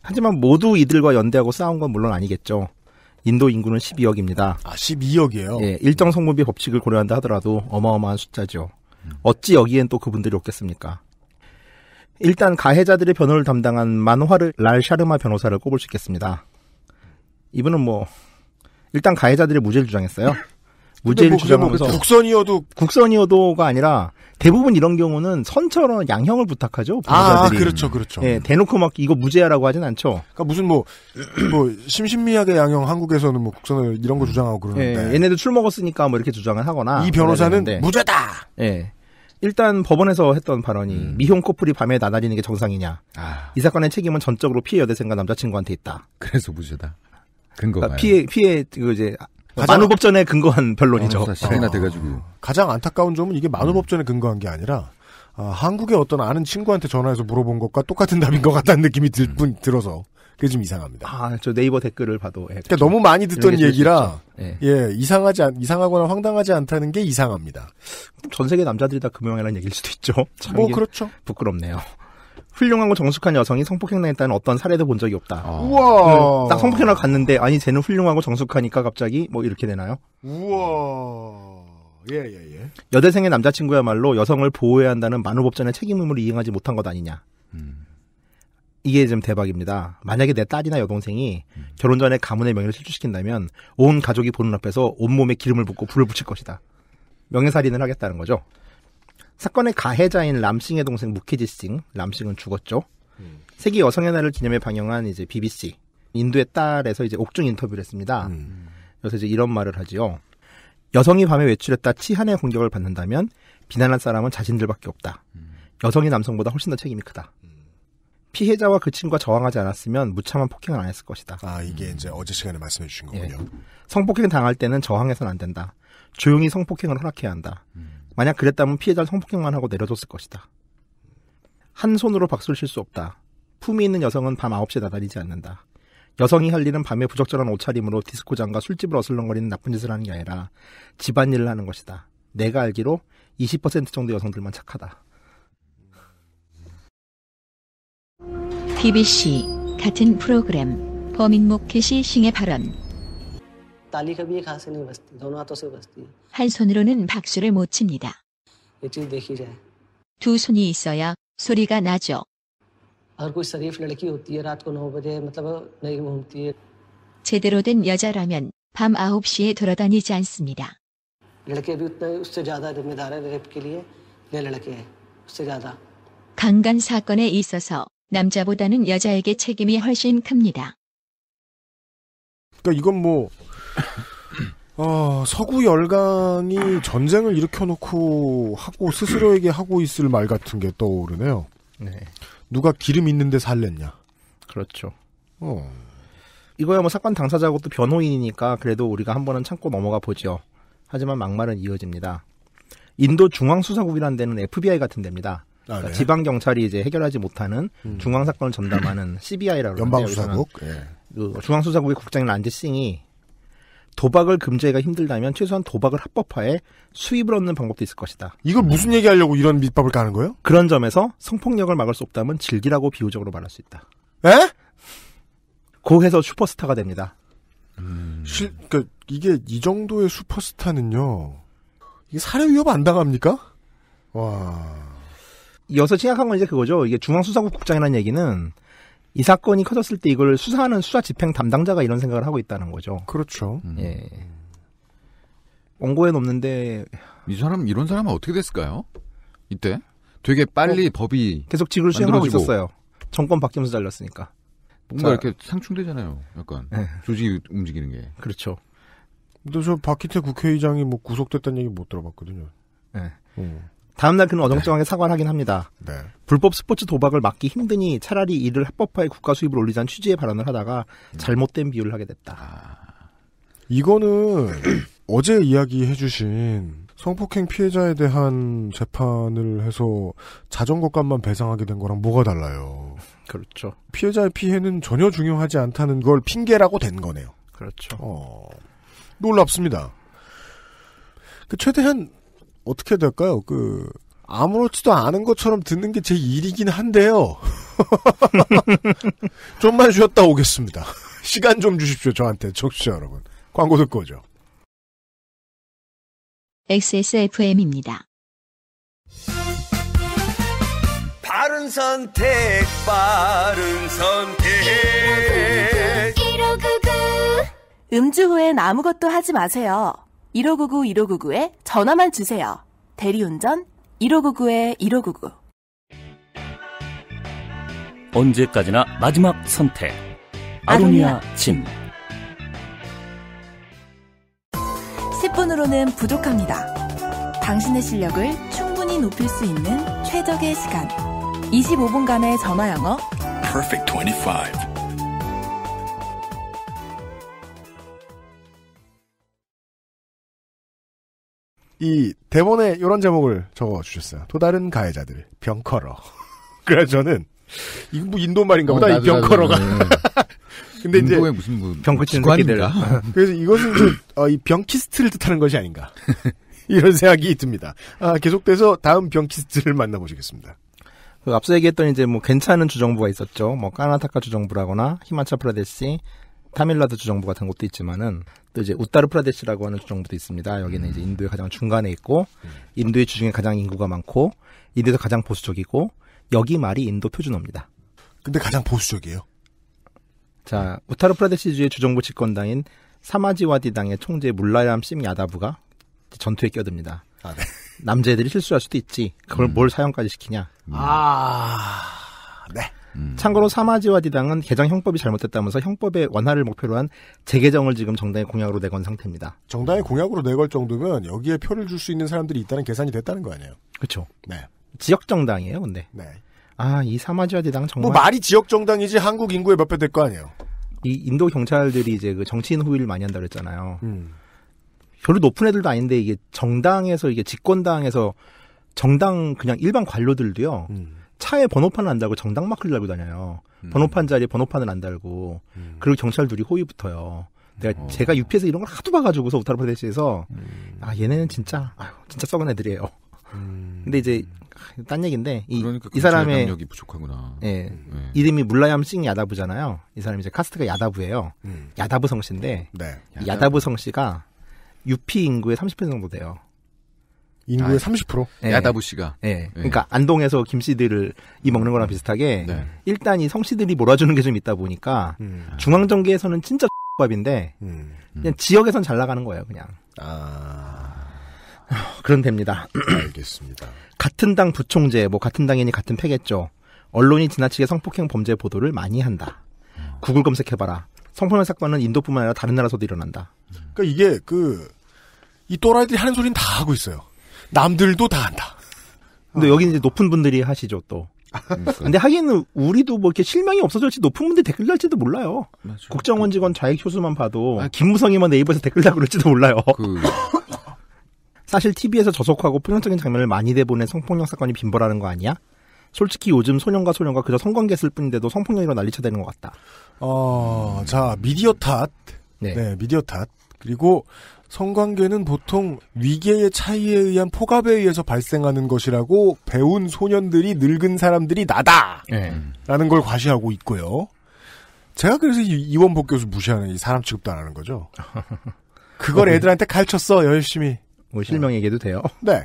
하지만 모두 이들과 연대하고 싸운 건 물론 아니겠죠. 인도 인구는 12억입니다. 아 12억이에요. 예, 일정 성분비 법칙을 고려한다 하더라도 어마어마한 숫자죠. 음. 어찌 여기엔 또 그분들이 없겠습니까? 일단 가해자들의 변호를 담당한 만화를 랄샤르마 변호사를 꼽을 수 있겠습니다. 이분은 뭐 일단 가해자들의 무죄를 주장했어요. 무죄를 뭐 주장하면서 뭐 국선이어도 국선이어도가 아니라 대부분 이런 경우는 선처럼 양형을 부탁하죠. 변호사들이. 아, 그렇죠, 그렇죠. 예, 대놓고 막 이거 무죄야라고 하진 않죠. 그러니까 무슨 뭐, 뭐 심신미약의 양형 한국에서는 뭐 국선을 이런 거 음. 주장하고 그러는데 예, 얘네들술 먹었으니까 뭐 이렇게 주장을 하거나 이 변호사는 무죄다. 예, 일단 법원에서 했던 발언이 음. 미혼 커플이 밤에 나다니는 게 정상이냐. 아. 이 사건의 책임은 전적으로 피해 여대생과 남자친구한테 있다. 그래서 무죄다. 근거 그러니까 피해 피해 그 이제 만우법전에 어, 근거한 변론이죠. 어, 시이나 어. 돼가지고 아. 가장 안타까운 점은 이게 만우법전에 음. 근거한 게 아니라 아, 한국의 어떤 아는 친구한테 전화해서 물어본 것과 똑같은 답인 것 같다는 느낌이 들, 뿐, 음. 들어서 그게 좀 이상합니다. 아, 저 네이버 댓글을 봐도. 예, 그러니까 너무 많이 듣던 얘기라 예. 예. 이상하지 않, 이상하거나 황당하지 않다는 게 이상합니다. 전 세계 남자들이 다금융이라는 그 얘기일 수도 있죠. 뭐 그렇죠. 부끄럽네요. 훌륭하고 정숙한 여성이 성폭행당했다는 어떤 사례도 본 적이 없다. 아. 우와. 음, 딱 성폭행을 갔는데 아니 쟤는 훌륭하고 정숙하니까 갑자기 뭐 이렇게 되나요? 우와. 예, 예, 예. 여대생의 남자친구야말로 여성을 보호해야 한다는 만우법전의 책임 의무를 이행하지 못한 것 아니냐. 음. 이게 좀 대박입니다. 만약에 내 딸이나 여동생이 음. 결혼 전에 가문의 명예를 실추시킨다면 온 가족이 보는 앞에서 온몸에 기름을 붓고 불을 붙일 것이다. 명예살인을 하겠다는 거죠. 사건의 가해자인 람싱의 동생 무키지 싱, 람싱은 죽었죠. 음. 세계 여성의 날을 기념해 방영한 이제 BBC 인도의 딸에서 이제 옥중 인터뷰를 했습니다. 음. 그래서 이제 이런 말을 하지요. 여성이 밤에 외출했다 치한의 공격을 받는다면 비난한 사람은 자신들밖에 없다. 여성이 남성보다 훨씬 더 책임이 크다. 음. 피해자와 그 친구가 저항하지 않았으면 무참한 폭행을 안 했을 것이다. 아 이게 음. 이제 어제 시간에 말씀해 주신 예. 거군요. 예. 성폭행 당할 때는 저항해서는 안 된다. 조용히 성폭행을 허락해야 한다. 음. 만약 그랬다면 피해자를 성폭행만 하고 내려줬을 것이다. 한 손으로 박수를 칠 수 없다. 품위 있는 여성은 밤 9시에 나다니지 않는다. 여성이 할 일은 밤에 부적절한 옷차림으로 디스코장과 술집을 어슬렁거리는 나쁜 짓을 하는 게 아니라 집안일을 하는 것이다. 내가 알기로 20% 정도 여성들만 착하다. TBC 같은 프로그램 범인 목캐시 싱의 발언 한 손으로는 박수를 못 칩니다. 두 손이 있어야 소리가 나죠. 아, 제대로 된 여자라면 밤 9시에 돌아다니지 않습니다. 강간 사건에 있어서 남자보다는 여자에게 책임이 훨씬 큽니다. 그러니까 이건 뭐 어, 서구 열강이 전쟁을 일으켜놓고 하고 스스로에게 하고 있을 말 같은 게 떠오르네요. 네. 누가 기름 있는데 살랬냐? 그렇죠. 어. 이거야 뭐 사건 당사자고 또 변호인이니까 그래도 우리가 한 번은 참고 넘어가 보죠. 하지만 막말은 이어집니다. 인도 중앙수사국이라는 데는 FBI 같은 데입니다. 아, 그러니까 네. 지방 경찰이 이제 해결하지 못하는 음. 중앙 사건을 전담하는 CBI라고 연방 수사국 예. 그 중앙 수사국의 국장인 란지 싱이 도박을 금지하기가 힘들다면 최소한 도박을 합법화해 수입을 얻는 방법도 있을 것이다. 이걸 무슨 네. 얘기하려고 이런 밑밥을 까는 거예요? 그런 점에서 성폭력을 막을 수 없다면 즐기라고 비유적으로 말할 수 있다. 에? 고해서 슈퍼스타가 됩니다. 음... 실, 그러니까 이게 이 정도의 슈퍼스타는요. 이게 살해 위협 안 당합니까? 와. 이어서 생각한 건 이제 그거죠. 이게 중앙수사국 국장이라는 얘기는 이 사건이 커졌을 때 이걸 수사하는 수사 집행 담당자가 이런 생각을 하고 있다는 거죠. 그렇죠. 음. 예. 원고에 없는데 이 사람 이런 사람은 어떻게 됐을까요? 이때 되게 빨리 어, 법이 계속 직을 수행하고 있었어요. 정권 바뀌면서 잘렸으니까. 뭔가 자, 이렇게 상충되잖아요. 약간 네. 예. 조직이 움직이는 게. 그렇죠. 근데 저 박희태 국회의장이 뭐 구속됐다는 얘기 못 들어봤거든요. 네. 음. 다음날 그는 네. 어정쩡하게 네. 사과를 하긴 합니다. 네. 불법 스포츠 도박을 막기 힘드니 차라리 이를 합법화해 국가 수입을 올리자는 취지의 발언을 하다가 음. 잘못된 비유를 하게 됐다. 아... 이거는 어제 이야기해주신 성폭행 피해자에 대한 재판을 해서 자전거값만 배상하게 된 거랑 뭐가 달라요? 그렇죠. 피해자의 피해는 전혀 중요하지 않다는 걸 핑계라고 된 거네요. 그렇죠. 어... 놀랍습니다. 그 최대한 어떻게 될까요? 그 아무렇지도 않은 것처럼 듣는 게 제 일이긴 한데요. 좀만 쉬었다 오겠습니다. 시간 좀 주십시오, 저한테. 청취자 여러분. 광고 듣고 오죠. XSFM입니다. 바른 선택, 빠른 선택. 음주 후엔 아무것도 하지 마세요. 1599-1599에 전화만 주세요. 대리운전 1599-1599 언제까지나 마지막 선택 아로니아 침 10분으로는 부족합니다. 당신의 실력을 충분히 높일 수 있는 최적의 시간 25분간의 전화 영어 Perfect 25이 대본에 이런 제목을 적어주셨어요. 또 다른 가해자들 병커러. 그래서 저는 이뭐 인도 말인가 보다 어, 이 병커러가. 네. 근데 이제 무슨 뭐 병크친 새끼들. 그래서 이것은 어, 이 병키스트를 뜻하는 것이 아닌가 이런 생각이 듭니다. 아, 계속돼서 다음 병키스트를 만나보시겠습니다. 그 앞서 얘기했던 이제 뭐 괜찮은 주정부가 있었죠. 뭐 까나타카 주정부라거나 히마차프라데시, 타밀라드 주정부 같은 것도 있지만은 또 이제 우타르프라데시라고 하는 주정부도 있습니다. 여기는 음. 이제 인도의 가장 중간에 있고 음. 인도의 주중에 가장 인구가 많고 인도에서 가장 보수적이고 여기 말이 인도 표준어입니다. 근데 가장 보수적이에요. 자, 우타르프라데시주의 주정부 집권당인 사마지와디 당의 총재 물라얌 심 야다부가 전투에 끼어듭니다. 아, 네. 남자애들이 실수할 수도 있지. 그걸 음. 뭘 사형까지 시키냐. 아, 네. 참고로 사마지와 디당은 개정 형법이 잘못됐다면서 형법의 완화를 목표로 한 재개정을 지금 정당의 공약으로 내건 상태입니다. 정당의 공약으로 내걸 정도면 여기에 표를 줄 수 있는 사람들이 있다는 계산이 됐다는 거 아니에요? 그렇죠. 네. 지역 정당이에요, 근데. 네. 아, 이 사마지와 디당 정말 뭐 말이 지역 정당이지 한국 인구의 몇배 될 거 아니에요. 이 인도 경찰들이 이제 그 정치인 호위를 많이 한다 그랬잖아요. 음. 별로 높은 애들도 아닌데 이게 정당에서 이게 집권당에서 정당 그냥 일반 관료들도요. 음. 차에 번호판을 안 달고 정당 마크를 달고 다녀요. 음. 번호판 자리에 번호판을 안 달고 음. 그리고 경찰 들이 호위 붙어요. 내가 어. 제가 UPS 이런 걸 하도 봐가지고서 우타르프라데시에서 음. 아 얘네는 진짜 아유 진짜 썩은 애들이에요. 음. 근데 이제 딴 얘기인데 이, 그러니까 이 사람의 능력이 부족하구나. 예, 네. 이름이 물라얌 싱 야다부잖아요. 이 사람이 이제 카스트가 야다부예요. 음. 야다부 성씨인데 네. 야다부. 야다부 성씨가 유피 인구의 30% 정도 돼요. 인구의 아, 30%? 네. 예. 야다부 씨가. 네. 그러니까 안동에서 김씨들을 이 먹는 거랑 음. 비슷하게 네. 일단 이 성씨들이 몰아주는 게 좀 있다 보니까 음. 중앙정계에서는 진짜 밥인데 음. 그냥 지역에선 잘 나가는 거예요, 그냥. 아. 그런 됩니다. 알겠습니다. 같은 당 부총재, 뭐 같은 당이니 같은 패겠죠. 언론이 지나치게 성폭행 범죄 보도를 많이 한다. 구글 검색해봐라. 성폭행 사건은 인도뿐만 아니라 다른 나라에서도 일어난다. 그러니까 이게 그, 이 또라이들이 하는 소리는 다 하고 있어요. 남들도 다 한다. 근데 여기 이제 높은 분들이 하시죠 또. 근데 하긴 우리도 뭐 이렇게 실명이 없어졌지 높은 분들 댓글 날지도 몰라요. 맞아요. 국정원 직원 좌익 효수만 봐도 아, 김무성이만 네이버에서 댓글 달 그럴지도 몰라요. 그... 사실 TV에서 저속하고 표현적인 장면을 많이 내보낸 성폭력 사건이 빈벌하는거 아니야? 솔직히 요즘 소년과 소년과 그저 성관계했을 뿐인데도 성폭력이로난리쳐되는것 같다. 어, 자 미디어 탓. 네. 네 미디어 탓. 그리고 성관계는 보통 위계의 차이에 의한 포갑에 의해서 발생하는 것이라고 배운 소년들이 늙은 사람들이 나다! 네. 라는 걸 과시하고 있고요. 제가 그래서 이원복 교수 무시하는 이 사람 취급도 안 하는 거죠. 그걸 어, 그 애들한테 가르쳤어, 열심히. 뭐 실명 얘기도 돼요? 어. 네.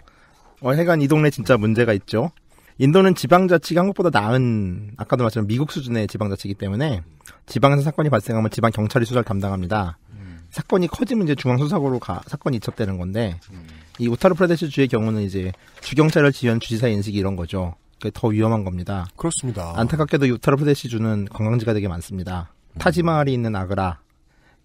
어, 해간 이 동네 진짜 문제가 있죠. 인도는 지방자치가 한국보다 나은 아까도 말씀드린 미국 수준의 지방자치이기 때문에 지방에서 사건이 발생하면 지방 경찰이 수사를 담당합니다. 사건이 커지면 이제 중앙수사고로 가, 사건이 이첩되는 건데 이 우타르프라데시 주의 경우는 이제 주경찰을 지휘한 주지사 인식이 이런 거죠. 그게더 위험한 겁니다. 그렇습니다. 안타깝게도 우타르프라데시 주는 관광지가 되게 많습니다. 음. 타지마을이 있는 아그라,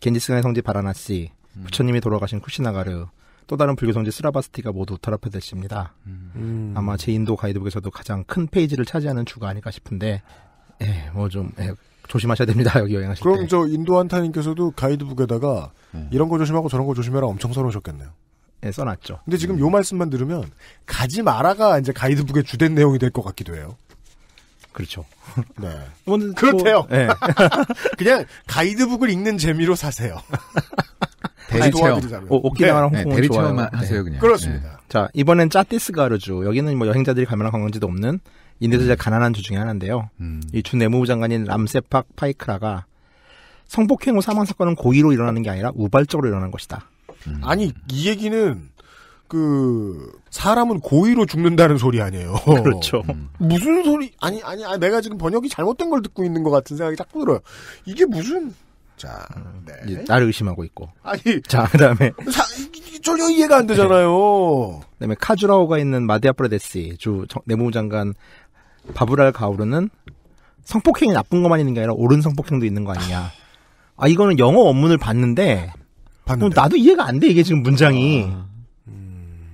겐지스강의 성지 바라나시, 음. 부처님이 돌아가신 쿠시나가르, 또 다른 불교 성지 스라바스티가 모두 우타르프라데시입니다. 음. 아마 제 인도 가이드북에서도 가장 큰 페이지를 차지하는 주가 아닐까 싶은데, 예, 뭐 좀, 에, 예, 조심하셔야 됩니다. 여기 여행하실 그럼 때. 그럼 저 인도 안타님께서도 가이드북에다가 음. 이런 거 조심하고 저런 거 조심해라 엄청 서러우셨겠네요 네, 써놨죠. 근데 지금 음. 요 말씀만 들으면 가지 마라가 이제 가이드북의 주된 내용이 될 것 같기도 해요. 그렇죠. 네. 뭐, 그렇대요. 뭐, 네. 그냥 가이드북을 읽는 재미로 사세요. 대리체험. 오키나와랑 네. 홍콩을 네, 대리체험 하세요 네. 그냥. 그렇습니다. 네. 자 이번엔 짜티스가르주 여기는 뭐 여행자들이 갈 만한 관광지도 없는 인도네시아 가난한 주 중에 하나인데요. 음. 이주 내무부 장관인 람세팍 파이크라가 성폭행 후 사망 사건은 고의로 일어나는 게 아니라 우발적으로 일어난 것이다. 음. 아니 이 얘기는 그 사람은 고의로 죽는다는 소리 아니에요. 그렇죠. 음. 무슨 소리? 아니, 아니 아니 내가 지금 번역이 잘못된 걸 듣고 있는 것 같은 생각이 자꾸 들어요. 이게 무슨 자, 네. 나를 의심하고 있고. 아니. 자, 그 다음에. 전혀 이해가 안 되잖아요. 네. 그 다음에 카주라오가 있는 마디아프레데시주 내무장관 바브랄 가우르는 성폭행이 나쁜 것만 있는 게 아니라 옳은 성폭행도 있는 거 아니냐. 아 이거는 영어 원문을 봤는데, 봤는데. 뭐 나도 이해가 안 돼 이게 지금 문장이. 아, 음...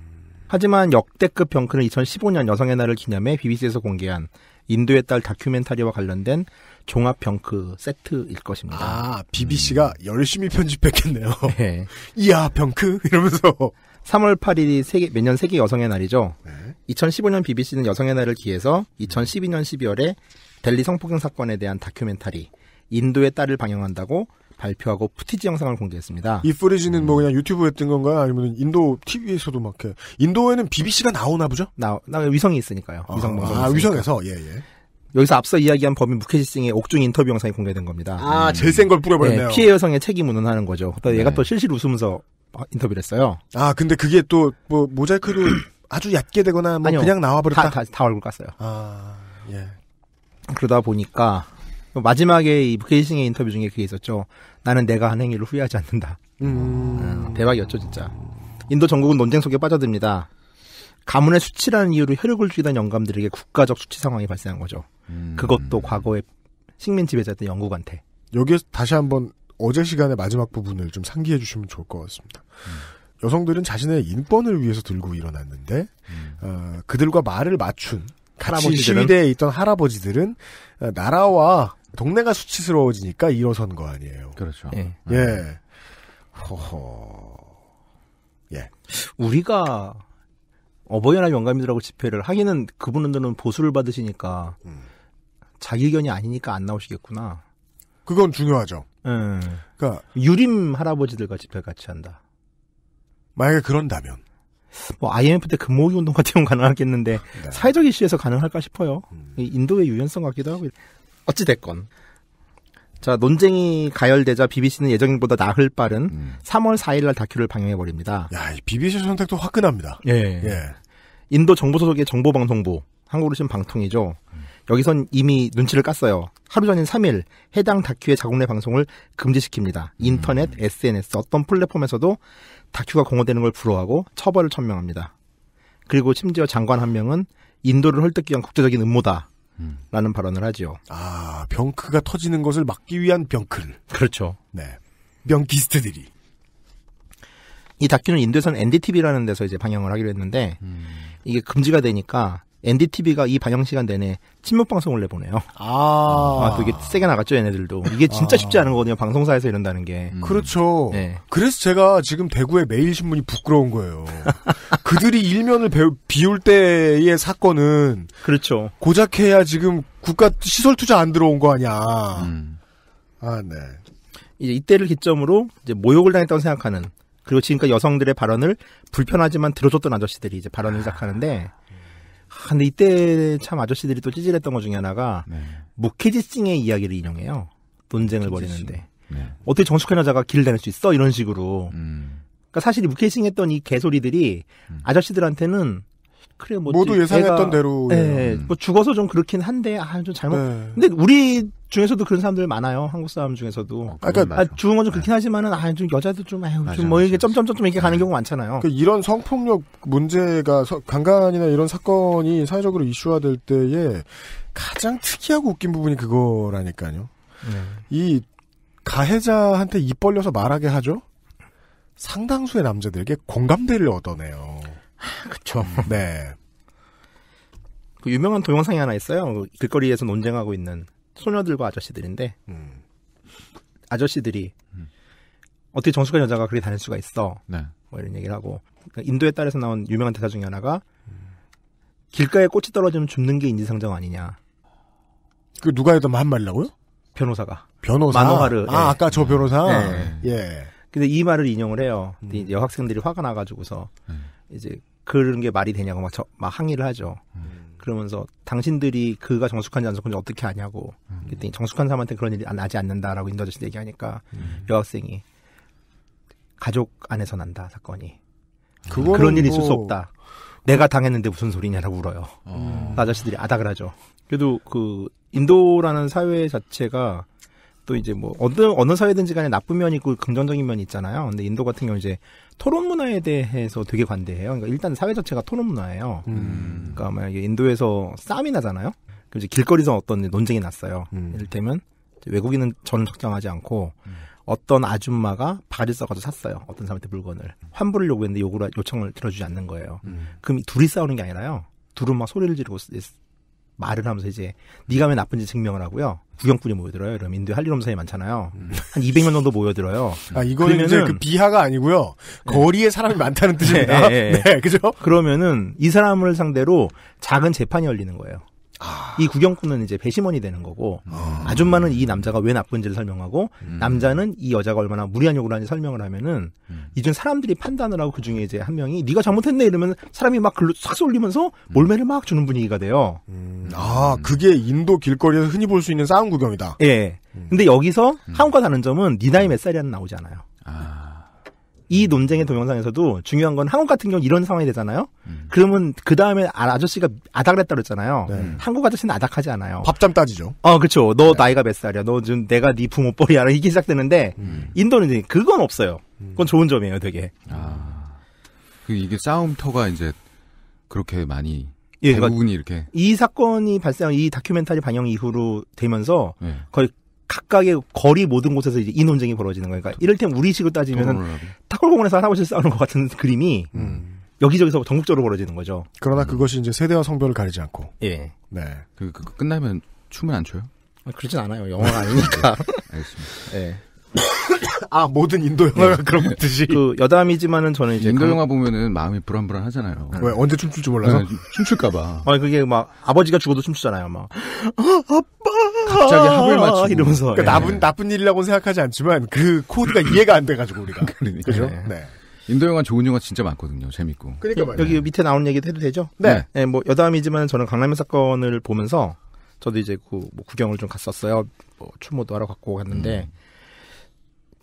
하지만 역대급 병크는 2015년 여성의 날을 기념해 BBC에서 공개한 인도의 딸 다큐멘터리와 관련된 종합 병크 세트일 것입니다. 아 BBC가 음. 열심히 편집했겠네요. 네. 이야 병크 이러면서. 3월 8일이 세계, 매년 세계 여성의 날이죠. 네. 2015년 BBC는 여성의 날을 기해서 2012년 12월에 델리 성폭행 사건에 대한 다큐멘터리 인도의 딸을 방영한다고 발표하고 푸티지 영상을 공개했습니다. 이 프리지는 뭐 음. 뭐 그냥 유튜브에 뜬 건가요? 아니면 인도 TV에서도 막이렇 인도에는 BBC가 나오나 보죠? 나, 나 위성이 있으니까요. 아, 위성 방송. 아, 위성에서 예 예. 여기서 앞서 이야기한 범인 무케시 싱의 옥중 인터뷰 영상이 공개된 겁니다. 아, 음. 제일 센 걸 뿌려버렸네요. 네, 피해 여성의 책임 운운하는 거죠. 또 얘가 네. 또 실실 웃으면서 인터뷰를 했어요. 아, 근데 그게 또, 뭐, 모자이크로 아주 얕게 되거나, 뭐, 아니요, 그냥 나와버렸다? 다, 다, 다 얼굴 갔어요. 아, 예. 그러다 보니까, 마지막에 이 부케이싱의 인터뷰 중에 그게 있었죠. 나는 내가 한 행위를 후회하지 않는다. 음. 음, 대박이었죠, 진짜. 인도 전국은 논쟁 속에 빠져듭니다. 가문의 수치라는 이유로 혈육을 죽이던 영감들에게 국가적 수치 상황이 발생한 거죠. 음. 그것도 과거의 식민 지배자 때 영국한테. 여기에서 다시 한번 어제 시간의 마지막 부분을 좀 상기해 주시면 좋을 것 같습니다. 음. 여성들은 자신의 인권을 위해서 들고 일어났는데 음. 어, 그들과 말을 맞춘 할아버지 시위대에 있던 할아버지들은 어, 나라와 동네가 수치스러워지니까 일어선 거 아니에요. 그렇죠. 예. 예. 네. 허허. 예. 우리가 어버이날 영감이들하고 집회를 하기는 그분들은 보수를 받으시니까 음. 자기 의견이 아니니까 안 나오시겠구나. 그건 중요하죠. 음. 그러니까 유림 할아버지들과 집회 같이 한다. 만약에 그런다면 뭐 IMF 때 금모기 운동 같은 건 가능하겠는데 네. 사회적 이슈에서 가능할까 싶어요. 음. 인도의 유연성 같기도 하고 어찌 됐건 자 논쟁이 가열되자 BBC는 예정보다 나흘 빠른 음. 3월 4일날 다큐를 방영해 버립니다. 야, 이 BBC 선택도 화끈합니다. 예. 예. 인도 정보 소속의 정보방송부 한국으로 치면 방통이죠. 음. 여기선 이미 눈치를 깠어요. 하루 전인 3일 해당 다큐의 자국내 방송을 금지시킵니다. 음. 인터넷, 음. SNS 어떤 플랫폼에서도 다큐가 공개되는 걸 불허하고 처벌을 천명합니다. 그리고 심지어 장관 한 명은 인도를 헐뜯기 위한 국제적인 음모다. 라는 음. 발언을 하지요. 아, 병크가 터지는 것을 막기 위한 병클. 그렇죠. 네. 명기스트들이. 이 다큐는 인도에서는 NDTV라는 데서 이제 방영을 하기로 했는데, 음. 이게 금지가 되니까 NDTV가 이 방영 시간 내내 침묵 방송을 내보내요. 아. 아, 되게 세게 나갔죠, 얘네들도. 이게 진짜 아. 쉽지 않은 거거든요, 방송사에서 이런다는 게. 음. 그렇죠. 네. 그래서 제가 지금 대구의 매일신문이 부끄러운 거예요. 그들이 일면을 배우, 비울 때의 사건은. 그렇죠. 고작 해야 지금 국가 시설 투자 안 들어온 거 아니야. 음. 아, 네. 이제 이때를 기점으로 이제 모욕을 당했다고 생각하는 그리고 지금까지 여성들의 발언을 불편하지만 들어줬던 아저씨들이 이제 발언을 아. 시작하는데 아, 근데 이때 참 아저씨들이 또 찌질했던 것 중에 하나가 네. 무케지싱의 이야기를 인용해요. 논쟁을 벌이는데 네. 어떻게 정숙한 여자가 길을 다닐 수 있어 이런 식으로. 음. 그러니까 사실 무케지싱했던 이 개소리들이 음. 아저씨들한테는 그래 뭐 모두 예상했던 대로 네, 음. 뭐 죽어서 좀 그렇긴 한데 아 좀 잘못 네. 근데 우리 중에서도 그런 사람들 많아요 한국 사람 중에서도 어, 아, 그러니까 아, 죽은 건 좀 그렇긴 네. 하지만은 아 좀 여자들 좀 아유 좀뭐 이게 점점점점 이렇게 네. 가는 경우 많잖아요 그 이런 성폭력 문제가 서, 강간이나 이런 사건이 사회적으로 이슈화될 때에 가장 특이하고 웃긴 부분이 그거라니까요 네. 이 가해자한테 입 벌려서 말하게 하죠 상당수의 남자들에게 공감대를 얻어내요. 그쵸. 음, 네. 그 유명한 동영상이 하나 있어요. 그 길거리에서 논쟁하고 있는 소녀들과 아저씨들인데, 음. 아저씨들이, 음. 어떻게 정숙한 여자가 그렇게 다닐 수가 있어. 네. 뭐 이런 얘기를 하고, 그러니까 인도에 따라서 나온 유명한 대사 중에 하나가, 음. 길가에 꽃이 떨어지면 죽는게 인지상정 아니냐. 그 누가 해도 한 말이라고요? 변호사가. 변호사. 만화가를. 아, 예. 아까 저 음. 변호사? 예. 예. 근데 이 말을 인용을 해요. 근데 음. 여학생들이 화가 나가지고서, 이제 그런 게 말이 되냐고 막, 저, 막 항의를 하죠. 음. 그러면서 당신들이 그가 정숙한지 안 정숙한지 어떻게 아냐고. 음. 그랬더니 정숙한 사람한테 그런 일이 나지 않는다라고 인도 아저씨 얘기하니까 음. 여학생이 가족 안에서 난다 사건이. 그런 일이 있을 뭐 수 없다. 내가 당했는데 무슨 소리냐라고 울어요. 음. 아저씨들이 아닥을 하죠. 그래도 그 인도라는 사회 자체가 또 이제 뭐 어느 어느 사회든지 간에 나쁜 면이 있고 긍정적인 면이 있잖아요. 근데 인도 같은 경우 이제 토론 문화에 대해서 되게 관대해요. 그러니까 일단 사회 자체가 토론 문화예요. 음. 그러니까 만약에 인도에서 싸움이 나잖아요. 그럼 이제 길거리에서 어떤 논쟁이 났어요. 음. 이를테면 외국인은 저는 적정하지 않고 음. 어떤 아줌마가 발을 써가지고 샀어요. 어떤 사람한테 물건을 환불을 요구했는데 요구를 요청을 들어주지 않는 거예요. 음. 그럼 둘이 싸우는 게 아니라요. 둘은 막 소리를 지르고 말을 하면서 이제 네가 왜 나쁜지 증명을 하고요. 구경꾼이 모여들어요. 그럼 인도에 할일 없는 사람이 많잖아요. 음. 한 200명 정도 모여들어요. 아, 이거는 그 이제 그 비하가 아니고요. 네. 거리에 사람이 많다는 뜻입니다. 네, 네, 네. 네. 그죠? 그러면은 이 사람을 상대로 작은 재판이 열리는 거예요. 아. 이 구경꾼은 이제 배심원이 되는 거고 아. 아줌마는 이 남자가 왜 나쁜지를 설명하고 음. 남자는 이 여자가 얼마나 무리한 욕을 하는지 설명을 하면은 음. 이젠 사람들이 판단을 하고 그중에 이제 한 명이 네가 잘못했네 이러면 사람이 막 글로 싹 쏠리면서 음. 몰매를 막 주는 분위기가 돼요. 음. 음. 아 그게 인도 길거리에서 흔히 볼 수 있는 싸움 구경이다. 예. 근데 여기서 한국과 다른 점은 니 나이 몇살이라 나오지 않아요. 아. 이 논쟁의 동영상에서도 중요한 건 한국 같은 경우 이런 상황이 되잖아요. 음. 그러면 그 다음에 아, 아저씨가 아닥했다 그랬잖아요. 네. 한국 아저씨는 아닥하지 않아요. 밥잠 따지죠. 어, 그렇죠. 너 네. 나이가 몇 살이야? 너 지금 내가 네 부모뻘이 야아 이게 시작되는데 음. 인도는 이제 그건 없어요. 음. 그건 좋은 점이에요, 되게. 아, 그 이게 싸움터가 이제 그렇게 많이 예, 그러니까 대부분이 이렇게 이 사건이 발생한 이 다큐멘터리 방영 이후로 되면서 예. 거의 각각의 거리 모든 곳에서 이제 이 논쟁이 벌어지는 거니까 그러니까 이럴테 우리식으로 따지면은 탁골공원에서 할아버지 싸우는 것 같은 그림이 음. 여기저기서 전국적으로 벌어지는 거죠. 그러나 음. 그것이 이제 세대와 성별을 가리지 않고. 예. 네. 그, 그, 그 끝나면 춤을 안 춰요? 아, 그렇진 않아요. 영화가 아니니까. 알겠습니다. 예. 아 모든 인도 영화가 네. 그런 듯이 그 여담이지만은 저는 이제 인도 영화 보면은 마음이 불안불안하잖아요. 음. 왜 언제 춤출지 몰라서 네, 춤출까봐. 아 그게 막 아버지가 죽어도 춤추잖아요. 막 아, 아빠 갑자기 아, 합을 맞추고 이러면서 그러니까 예. 나쁜 나쁜 일이라고 생각하지 않지만 그 코드가 이해가 안 돼가지고 우리가 그러니까 그죠? 예. 네. 네. 인도 영화 좋은 영화 진짜 많거든요. 재밌고. 그러니까 말이에 여기 밑에 나오는 얘기도 해도 되죠? 네. 네. 예, 뭐 여담이지만 저는 강남의 사건을 보면서 저도 이제 그 뭐 구경을 좀 갔었어요. 뭐 추모도 하러 갔고 갔는데 음.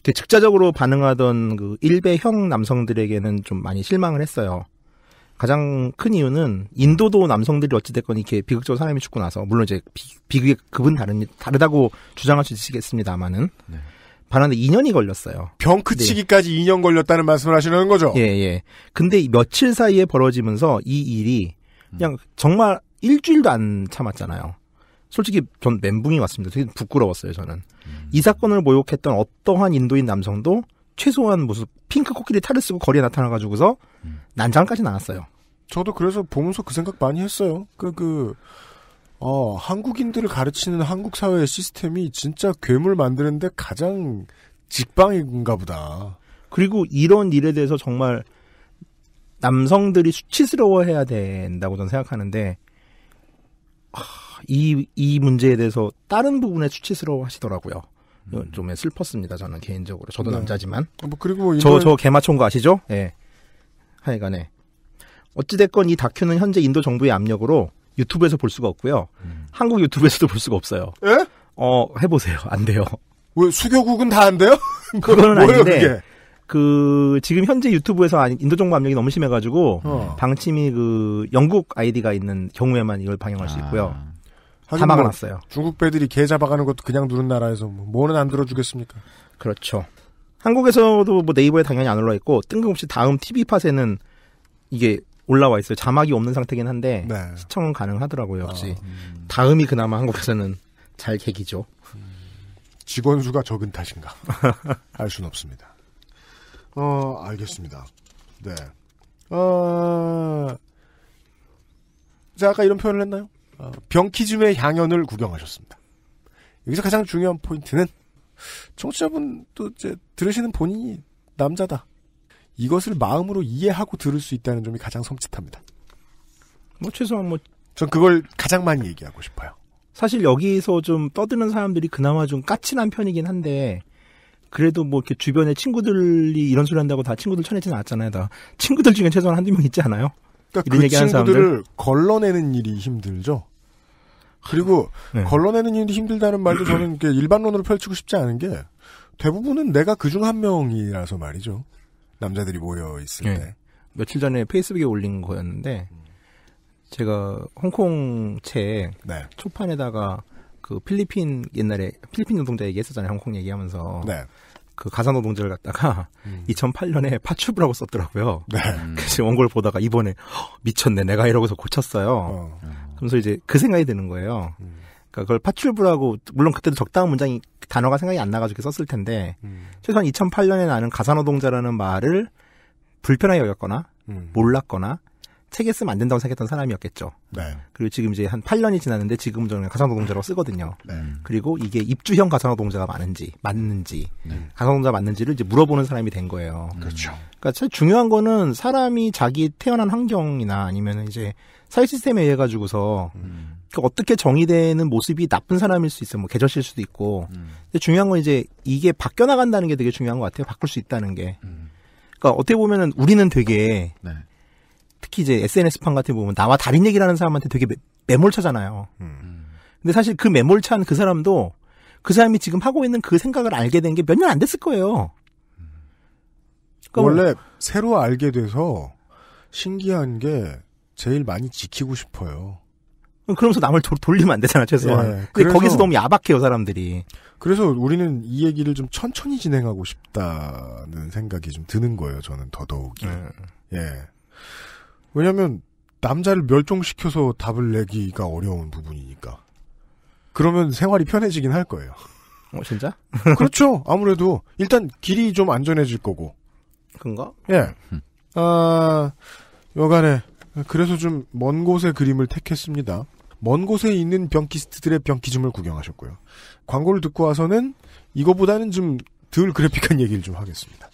되게 즉자적으로 반응하던 그일배형 남성들에게는 좀 많이 실망을 했어요. 가장 큰 이유는 인도도 남성들이 어찌됐건 이렇게 비극적으로 사람이 죽고 나서 물론 이제 비, 극의 급은 다른, 다르다고 주장할 수 있겠습니다만은 으시 네. 반환에 2년이 걸렸어요. 병크치기까지 네. 2년 걸렸다는 말씀을 하시는 거죠? 예, 예. 근데 며칠 사이에 벌어지면서 이 일이 음. 그냥 정말 일주일도 안 참았잖아요. 솔직히 전 멘붕이 왔습니다. 되게 부끄러웠어요, 저는. 음. 이 사건을 모욕했던 어떠한 인도인 남성도 최소한 무슨 핑크 코끼리 탈을 쓰고 거리에 나타나가지고서 음. 난장까지 나왔어요. 저도 그래서 보면서 그 생각 많이 했어요. 그, 그, 어, 한국인들을 가르치는 한국 사회의 시스템이 진짜 괴물 만드는데 가장 직방인가 보다. 그리고 이런 일에 대해서 정말 남성들이 수치스러워해야 된다고 저는 생각하는데, 이, 이 문제에 대해서 다른 부분에 수치스러워 하시더라고요. 음. 어, 좀 슬펐습니다. 저는 개인적으로. 저도 네. 남자지만. 아, 뭐 그리고 뭐인 저저 개마촌 거 아시죠? 예. 네. 하여간에 어찌됐건 이 다큐는 현재 인도 정부의 압력으로 유튜브에서 볼 수가 없고요. 음. 한국 유튜브에서도 볼 수가 없어요. 예? 어 해보세요. 안 돼요. 왜 수교국은 다 안 돼요? 그거 아닌데. 그게? 그 지금 현재 유튜브에서 인도 정부 압력이 너무 심해가지고 어. 방침이 그 영국 아이디가 있는 경우에만 이걸 방영할 아. 수 있고요. 다 뭐 막아놨어요. 뭐 중국 배들이 개 잡아가는 것도 그냥 누른 나라에서 뭐, 는안 들어주겠습니까? 그렇죠. 한국에서도 뭐 네이버에 당연히 안 올라 있고 뜬금없이 다음 TV 팟에는 이게 올라와 있어요. 자막이 없는 상태긴 한데 네. 시청은 가능하더라고요. 역시 아, 음. 다음이 그나마 한국에서는 잘 계기죠. 직원 수가 적은 탓인가 알 수는 없습니다. 어 알겠습니다. 네. 어, 제가 아까 이런 표현을 했나요? 어, 병키즘의 향연을 구경하셨습니다. 여기서 가장 중요한 포인트는 청취자분도 이제 들으시는 본인이 남자다. 이것을 마음으로 이해하고 들을 수 있다는 점이 가장 섬찟합니다. 뭐 최소한 뭐 전 그걸 가장 많이 얘기하고 싶어요. 사실 여기서 좀 떠드는 사람들이 그나마 좀 까칠한 편이긴 한데 그래도 뭐 이렇게 주변에 친구들이 이런 소리 한다고 다 친구들 쳐내지는 않았잖아요. 다 친구들 중에 최소한 한두 명 있지 않아요? 그러니까 그 친구들을 사람들? 걸러내는 일이 힘들죠. 그리고 네. 걸러내는 일이 힘들다는 말도 저는 일반론으로 펼치고 싶지 않은 게 대부분은 내가 그중 한 명이라서 말이죠. 남자들이 모여 있을 네. 때. 며칠 전에 페이스북에 올린 거였는데 제가 홍콩 채 네. 초판에다가 그 필리핀 옛날에 필리핀 노동자 얘기했었잖아요. 홍콩 얘기하면서. 네. 그 가사노동자를 갖다가 음. 2008년에 파출부라고 썼더라고요. 네. 그래서 원고를 보다가 이번에 미쳤네 내가 이러고서 고쳤어요. 어. 그러면서 이제 그 생각이 드는 거예요. 음. 그러니까 그걸 파출부라고 물론 그때도 적당한 문장이 단어가 생각이 안 나가지고 썼을 텐데 음. 최소한 2008년에 나는 가사노동자라는 말을 불편하게 여겼거나 음. 몰랐거나 책에 쓰면 안 된다고 생각했던 사람이었겠죠. 네. 그리고 지금 이제 한 8년이 지났는데 지금 저는 가상노동자로 쓰거든요. 네. 그리고 이게 입주형 가상노동자가 많은지 맞는지 네. 가상노동자 맞는지를 이제 물어보는 사람이 된 거예요. 음. 그렇죠. 그러니까 제일 중요한 거는 사람이 자기 태어난 환경이나 아니면 이제 사회 시스템에 의해 가지고서 음. 그 어떻게 정의되는 모습이 나쁜 사람일 수 있어 뭐개저실 수도 있고 음. 근데 중요한 건 이제 이게 바뀌어 나간다는 게 되게 중요한 것 같아요 바꿀 수 있다는 게 음. 그러니까 어떻게 보면은 우리는 되게 네. 특히 이제 SNS판 같은 보면 나와 다른 얘기라는 사람한테 되게 매, 몰차잖아요 음. 음. 근데 사실 그매몰차한그 사람도 그 사람이 지금 하고 있는 그 생각을 알게 된 게 몇 년 안 됐을 거예요. 그러니까 원래 뭐, 새로 알게 돼서 신기한 게 제일 많이 지키고 싶어요. 그러면서 남을 도, 돌리면 안 되잖아, 최소한. 예, 그래서, 거기서 너무 야박해요, 사람들이. 그래서 우리는 이 얘기를 좀 천천히 진행하고 싶다는 생각이 좀 드는 거예요, 저는 더더욱이. 예. 예. 왜냐하면 남자를 멸종시켜서 답을 내기가 어려운 부분이니까. 그러면 생활이 편해지긴 할 거예요. 어, 진짜? 그렇죠. 아무래도 일단 길이 좀 안전해질 거고. 그런가? 예. 아 여간에 그래서 좀 먼 곳의 그림을 택했습니다. 먼 곳에 있는 병키스트들의 병키즘을 구경하셨고요. 광고를 듣고 와서는 이거보다는 좀 덜 그래픽한 얘기를 좀 하겠습니다.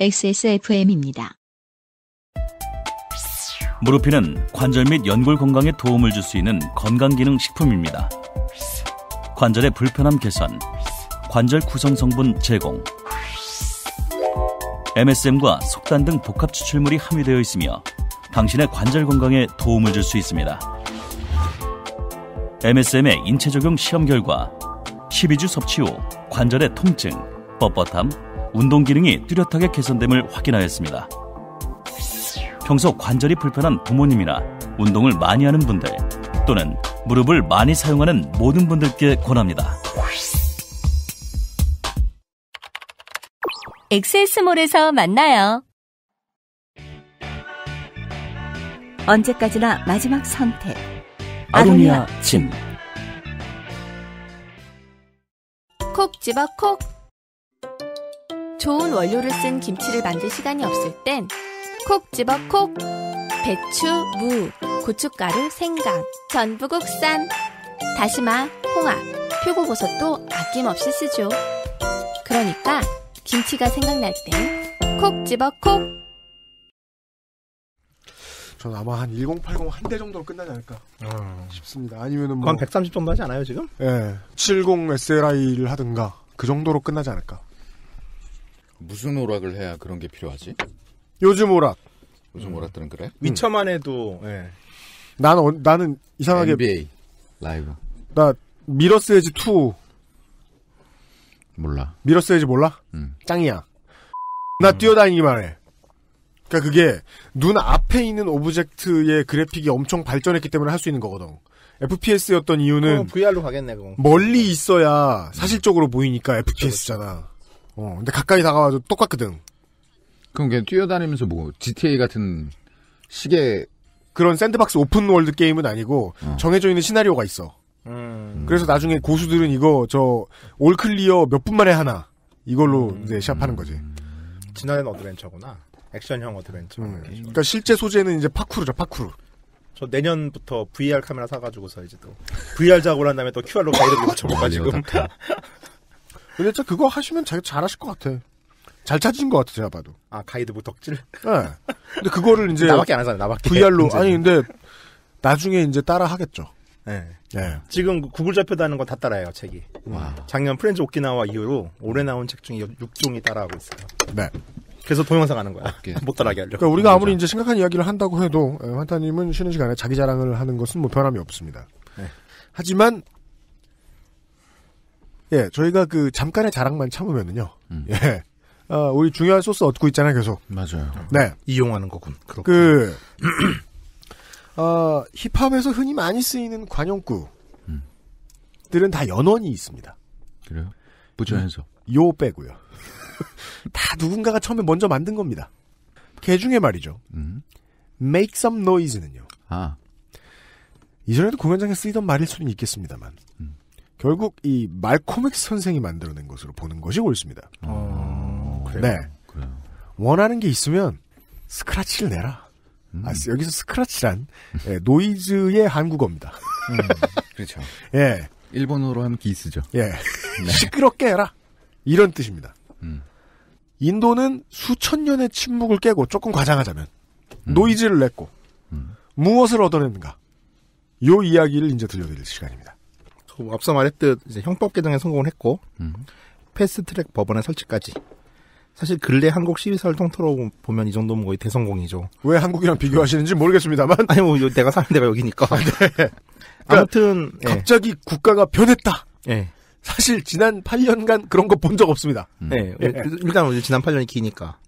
XSFM입니다. 무르피는 관절 및 연골 건강에 도움을 줄 수 있는 건강기능 식품입니다. 관절의 불편함 개선, 관절 구성 성분 제공, MSM과 속단 등 복합 추출물이 함유되어 있으며 당신의 관절 건강에 도움을 줄 수 있습니다. MSM의 인체 적용 시험 결과 12주 섭취 후 관절의 통증, 뻣뻣함, 운동 기능이 뚜렷하게 개선됨을 확인하였습니다. 평소 관절이 불편한 부모님이나 운동을 많이 하는 분들 또는 무릎을 많이 사용하는 모든 분들께 권합니다. 엑세스몰에서 만나요. 언제까지나 마지막 선택. 아로니아 짐. 콕 집어 콕. 좋은 원료를 쓴 김치를 만들 시간이 없을 땐 콕 집어 콕! 배추, 무, 고춧가루, 생강, 전부 국산, 다시마, 홍합, 표고버섯도 아낌없이 쓰죠. 그러니까 김치가 생각날 땐콕 집어 콕! 저는 아마 한 1080 한 대 정도로 끝나지 않을까 음. 싶습니다. 아니면은 뭐. 한130 정도 하지 않아요, 지금? 예. 70 SLI를 하든가, 그 정도로 끝나지 않을까. 무슨 오락을 해야 그런 게 필요하지? 요즘 오락. 요즘 음. 오락들은 그래? 위쳐만 음. 해도. 예. 나는 어, 나는 이상하게 NBA 라이브. 나 미러스 에지 2 몰라. 미러스 에지 몰라? 음. 짱이야. 나 음. 뛰어다니기만 해. 그니까 그게 눈 앞에 있는 오브젝트의 그래픽이 엄청 발전했기 때문에 할 수 있는 거거든. FPS였던 이유는 VR로 가겠네 그거. 멀리 음. 있어야 음. 사실적으로 보이니까 FPS잖아. 어, 근데 가까이 다가와도 똑같거든. 그럼 그냥 뛰어다니면서 뭐 GTA 같은 시계 그런 샌드박스 오픈 월드 게임은 아니고 어. 정해져 있는 시나리오가 있어. 음. 그래서 나중에 고수들은 이거 저 올클리어 몇 분 만에 하나 이걸로 음. 이제 시합하는 거지. 지나는 어드벤처구나. 액션형 어드벤처. 음. 그러니까 실제 소재는 이제 파쿠르죠, 파쿠르. 저 내년부터 VR 카메라 사가지고서 이제 또 VR 작업을 한 다음에 또 QR로 가이드를 붙여볼까 지금. 근데 진짜 그거 하시면 자기 잘하실 것 같아. 잘 찾으신 것 같아, 제가 봐도. 아, 가이드북 뭐 덕질? 네. 근데 그거를 이제. 나밖에 안 하잖아, 나밖에. VR로. 문제는. 아니, 근데 나중에 이제 따라 하겠죠. 네. 네. 지금 그 구글 잡혀다는 거다 따라해요, 책이. 와. 작년 프렌즈 오키나와 이후로 올해 나온 책 중에 6종이 따라하고 있어요. 네. 그래서 동영상 하는 거야. 아, 못 따라하게 하려고. 그러니까 우리가 아무리 이제 심각한 이야기를 한다고 해도 예, 환타님은 쉬는 시간에 자기 자랑을 하는 것은 뭐 변함이 없습니다. 네. 하지만 예, 저희가 그 잠깐의 자랑만 참으면은요. 음. 예. 어, 우리 중요한 소스 얻고 있잖아요, 계속. 맞아요. 네. 이용하는 거군. 그렇 그, 어, 힙합에서 흔히 많이 쓰이는 관용구. 음. 들은 다 연원이 있습니다. 그래요? 부처연서. 음. 요 빼고요. 다 누군가가 처음에 먼저 만든 겁니다. 개 중에 말이죠. 음. Make some noise는요. 아. 이전에도 공연장에 쓰이던 말일 수는 있겠습니다만. 결국 이 말코믹스 선생이 만들어낸 것으로 보는 것이 옳습니다. 아, 음, 그래요? 네. 그래요. 원하는 게 있으면 스크라치를 내라. 음. 아, 여기서 스크라치란 예, 노이즈의 한국어입니다. 음, 그렇죠. 예. 일본어로 하면 기스죠. 예. 네. 시끄럽게 해라. 이런 뜻입니다. 음. 인도는 수천 년의 침묵을 깨고 조금 과장하자면 음. 노이즈를 냈고 음. 무엇을 얻어냈는가? 요 이야기를 이제 들려드릴 시간입니다. 그 앞서 말했듯 이제 형법 개정에 성공을 했고 음. 패스트트랙 법원에 설치까지. 사실 근래 한국 시위사를 통틀어 보면 이 정도면 거의 대성공이죠. 왜 한국이랑 비교하시는지 모르겠습니다만. 아니 뭐 내가 사는 데가 여기니까. 아, 네. 그러니까 아무튼 그러니까 갑자기 예. 국가가 변했다. 예. 사실 지난 8년간 그런 거 본 적 없습니다. 음. 예. 예. 그, 일단 지난 8년이 기니까.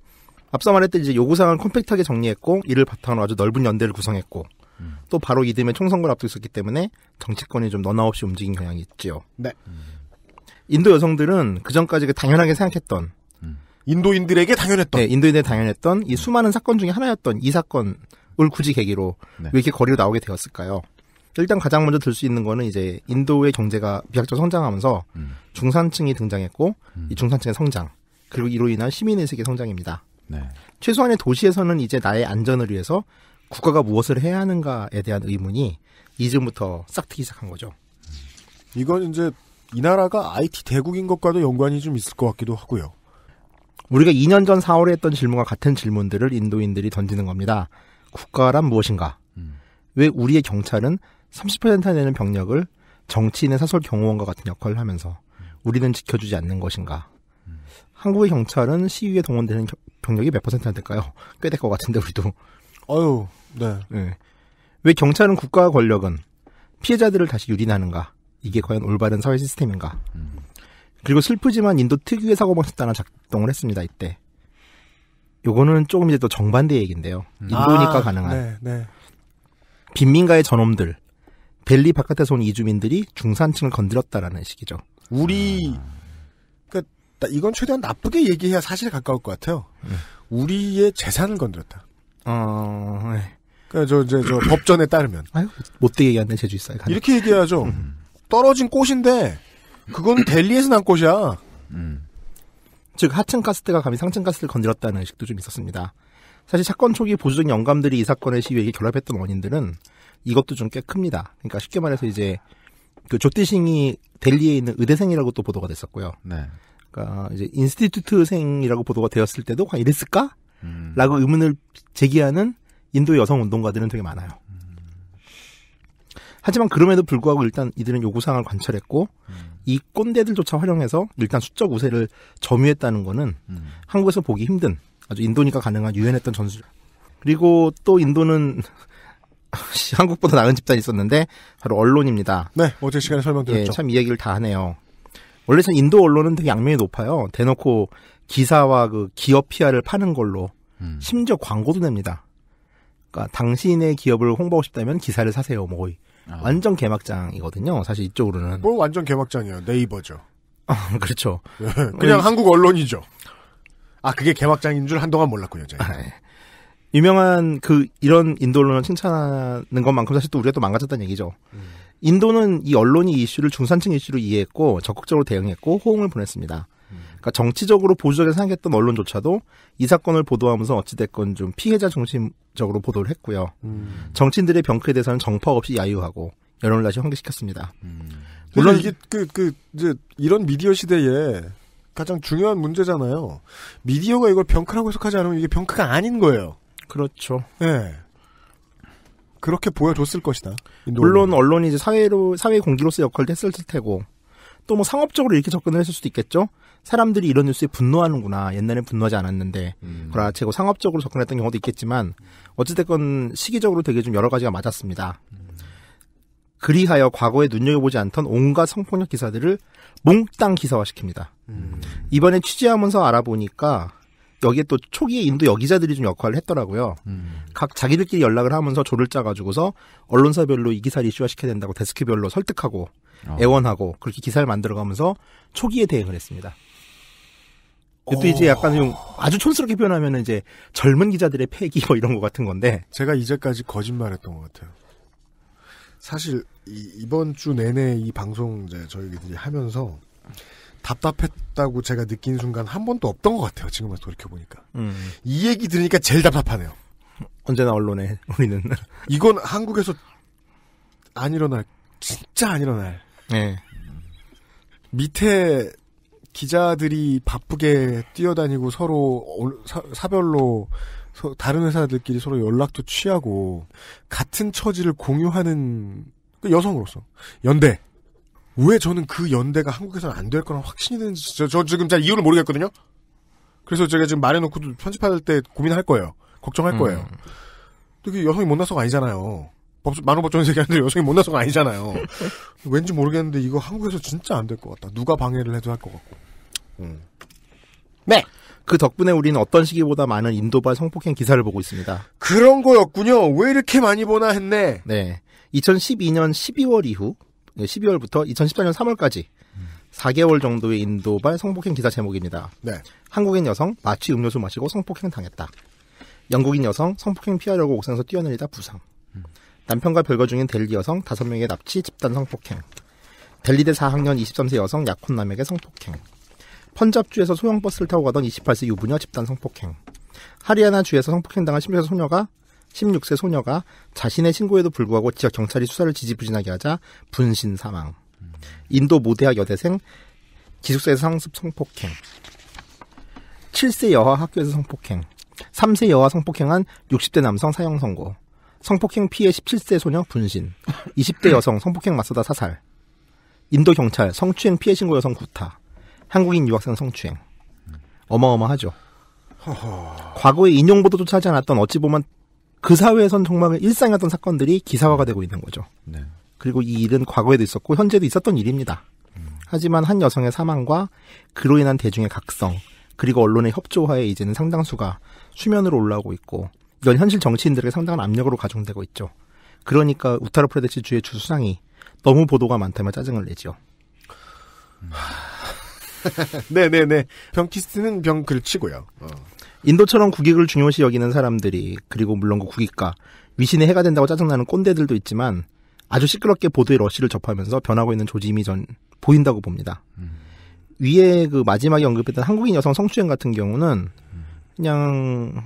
앞서 말했듯이 요구사항을 컴팩트하게 정리했고 이를 바탕으로 아주 넓은 연대를 구성했고 음. 또 바로 이듬해 총선거를 앞두고 있었기 때문에 정치권이 좀 너나 없이 움직인 경향이 있죠 네. 인도 여성들은 그전까지 그 당연하게 생각했던 음. 인도인들에게 당연했던 네, 인도인들에 당연했던 이 수많은 사건 중에 하나였던 이 사건을 굳이 계기로 네. 왜 이렇게 거리로 나오게 되었을까요? 일단 가장 먼저 들 수 있는 거는 이제 인도의 경제가 비약적 성장하면서 음. 중산층이 등장했고 음. 이 중산층의 성장 그리고 이로 인한 시민의 세계 성장입니다. 네. 최소한의 도시에서는 이제 나의 안전을 위해서 국가가 무엇을 해야 하는가에 대한 의문이 이제부터 싹트기 시작한 거죠. 이건 이제 이 나라가 IT 대국인 것과도 연관이 좀 있을 것 같기도 하고요. 우리가 2년 전 4월에 했던 질문과 같은 질문들을 인도인들이 던지는 겁니다. 국가란 무엇인가? 음. 왜 우리의 경찰은 3 0내는 병력을 정치인의 사설 경호원과 같은 역할을 하면서 우리는 지켜주지 않는 것인가? 음. 한국의 경찰은 시위에 동원되는 병력이 몇 퍼센트나 될까요? 꽤 될 것 같은데 우리도. 아유, 네. 네. 왜 경찰은 국가 권력은 피해자들을 다시 유린하는가? 이게 과연 올바른 사회 시스템인가? 음. 그리고 슬프지만 인도 특유의 사고 방식 따라 작동을 했습니다 이때. 요거는 조금 이제 또 정반대 얘기인데요. 음. 인도니까 아, 가능한. 네, 네. 빈민가의 전놈들, 벨리 바깥에서 온 이주민들이 중산층을 건드렸다라는 식이죠. 우리 그 이건 최대한 나쁘게 얘기해야 사실에 가까울 것 같아요. 네. 우리의 재산을 건드렸다. 어, 네. 그러니까 저 이제 저 법전에 따르면 아유 못되게 얘기하네 제주 있어요. 이렇게 얘기하죠. 음. 떨어진 꽃인데 그건 델리에서 난 꽃이야. 음. 즉 하층 카스트가 감히 상층 카스트를 건드렸다는 의식도 좀 있었습니다. 사실 사건 초기 보수적 영감들이 이 사건의 시위에 결합했던 원인들은 이것도 좀 꽤 큽니다. 그러니까 쉽게 말해서 이제 그조띠싱이 델리에 있는 의대생이라고 또 보도가 됐었고요. 네. 그니까 이제 인스티튜트생이라고 보도가 되었을 때도 과연 이랬을까? 음. 라고 의문을 제기하는 인도 여성 운동가들은 되게 많아요. 하지만 그럼에도 불구하고 일단 이들은 요구사항을 관찰했고 음. 이 꼰대들조차 활용해서 일단 수적 우세를 점유했다는 거는 음. 한국에서 보기 힘든 아주 인도니까 가능한 유연했던 전술 그리고 또 인도는 한국보다 나은 집단이 있었는데 바로 언론입니다. 네, 어제 시간에 설명드렸죠. 예, 참이 얘기를 다 하네요. 원래 는 인도 언론은 되게 양면이 높아요. 대놓고 기사와 그 기업 피아를 파는 걸로 음. 심지어 광고도 냅니다. 그러니까 당신의 기업을 홍보하고 싶다면 기사를 사세요. 뭐 거의 아. 완전 개막장이거든요. 사실 이쪽으로는 뭐 완전 개막장이에요. 네이버죠. 아, 그렇죠. 네. 그냥 그 한국 언론이죠. 아 그게 개막장인 줄 한동안 몰랐군요. 제가. 아, 네. 유명한 그 이런 인도 언론을 칭찬하는 것만큼 사실 또 우리가 또 망가졌다는 얘기죠. 음. 인도는 이 언론이 이슈를 중산층 이슈로 이해했고 적극적으로 대응했고 호응을 보냈습니다. 그러니까 정치적으로 보수적인 생각했던 언론조차도 이 사건을 보도하면서 어찌됐건 좀 피해자 중심적으로 보도를 했고요. 음. 정치인들의 병크에 대해서는 정파 없이 야유하고 여론을 다시 환기시켰습니다. 음. 물론 이게 그, 그, 이제 이런 미디어 시대에 가장 중요한 문제잖아요. 미디어가 이걸 병크라고 해석하지 않으면 이게 병크가 아닌 거예요. 그렇죠. 예. 네. 그렇게 보여줬을 것이다. 물론 언론이 이제 사회로 사회 공기로서 역할도 했을 테고 또 뭐 상업적으로 이렇게 접근을 했을 수도 있겠죠. 사람들이 이런 뉴스에 분노하는구나. 옛날엔 분노하지 않았는데. 음. 그러나 제고 상업적으로 접근했던 경우도 있겠지만 어찌됐건 시기적으로 되게 좀 여러 가지가 맞았습니다. 음. 그리하여 과거에 눈여겨보지 않던 온갖 성폭력 기사들을 몽땅 기사화시킵니다. 음. 이번에 취재하면서 알아보니까 여기에 또 초기에 인도 여기자들이 좀 역할을 했더라고요. 음. 각 자기들끼리 연락을 하면서 조를 짜가지고서 언론사별로 이 기사를 이슈화 시켜야 된다고 데스크별로 설득하고 어. 애원하고 그렇게 기사를 만들어가면서 초기에 대응을 했습니다. 이것도 어. 또 이제 약간 좀 아주 촌스럽게 표현하면 이제 젊은 기자들의 패기 뭐 이런 것 같은 건데. 제가 이제까지 거짓말했던 것 같아요. 사실 이, 번주 내내 이 방송 이제 저희들이 하면서 답답했다고 제가 느낀 순간 한 번도 없던 것 같아요. 지금 와서 돌이켜 보니까 음. 이 얘기 들으니까 제일 답답하네요. 언제나 언론에 우리는 이건 한국에서 안 일어날 진짜 안 일어날. 네. 밑에 기자들이 바쁘게 뛰어다니고 서로 사, 별로 다른 회사들끼리 서로 연락도 취하고 같은 처지를 공유하는 그 여성으로서 연대 왜 저는 그 연대가 한국에서는 안 될 거란 확신이 드는지 저, 저 지금 잘 이유를 모르겠거든요. 그래서 제가 지금 말해놓고도 편집할 때 고민할 거예요. 걱정할 음. 거예요. 음. 근데 그 여성이 못나서가 아니잖아요. 법, 수 만호법정 세계하는데 여성이 못나서가 아니잖아요. 왠지 모르겠는데 이거 한국에서 진짜 안 될 것 같다. 누가 방해를 해도 할 것 같고. 음. 네. 그 덕분에 우리는 어떤 시기보다 많은 인도발 성폭행 기사를 보고 있습니다. 그런 거였군요. 왜 이렇게 많이 보나 했네. 네. 2012년 12월 이후, 12월부터 예, 2014년 3월까지 음. 4개월 정도의 인도발 성폭행 기사 제목입니다. 네. 한국인 여성 마취 음료수 마시고 성폭행 당했다. 영국인 여성 성폭행 피하려고 옥상에서 뛰어내리다 부상. 음. 남편과 별거 중인 델리 여성 5명의 납치 집단 성폭행. 델리대 4학년 23세 여성 약혼남에게 성폭행. 펀잡주에서 소형버스를 타고 가던 28세 유부녀 집단 성폭행. 하리아나주에서 성폭행당한 16세 소녀가 16세 소녀가 자신의 신고에도 불구하고 지역 경찰이 수사를 지지부진하게 하자 분신 사망. 인도 모대학 여대생 기숙사에서 상습 성폭행. 7세 여아 학교에서 성폭행. 3세 여아 성폭행한 60대 남성 사형 선고. 성폭행 피해 17세 소녀 분신, 20대 여성 성폭행 맞서다 사살, 인도 경찰 성추행 피해 신고 여성 구타, 한국인 유학생 성추행. 어마어마하죠. 허허... 과거에 인용 보도조차 지 않았던 어찌 보면 그 사회에선 정말 일상이었던 사건들이 기사화가 되고 있는 거죠. 네. 그리고 이 일은 과거에도 있었고 현재도 있었던 일입니다. 음. 하지만 한 여성의 사망과 그로 인한 대중의 각성 그리고 언론의 협조하에 이제는 상당수가 수면으로 올라오고 있고 이건 현실 정치인들에게 상당한 압력으로 가중되고 있죠. 그러니까 우타르 프레데시 주의 주 수상이 너무 보도가 많다면 짜증을 내죠 음. 네네네. 네. 병키스트는 병글 치고요. 어. 인도처럼 국익을 중요시 여기는 사람들이 그리고 물론 그 국익과 위신의 해가 된다고 짜증나는 꼰대들도 있지만 아주 시끄럽게 보도의 러시를 접하면서 변하고 있는 조짐이 전 보인다고 봅니다. 음. 위에 그 마지막에 언급했던 한국인 여성 성추행 같은 경우는 그냥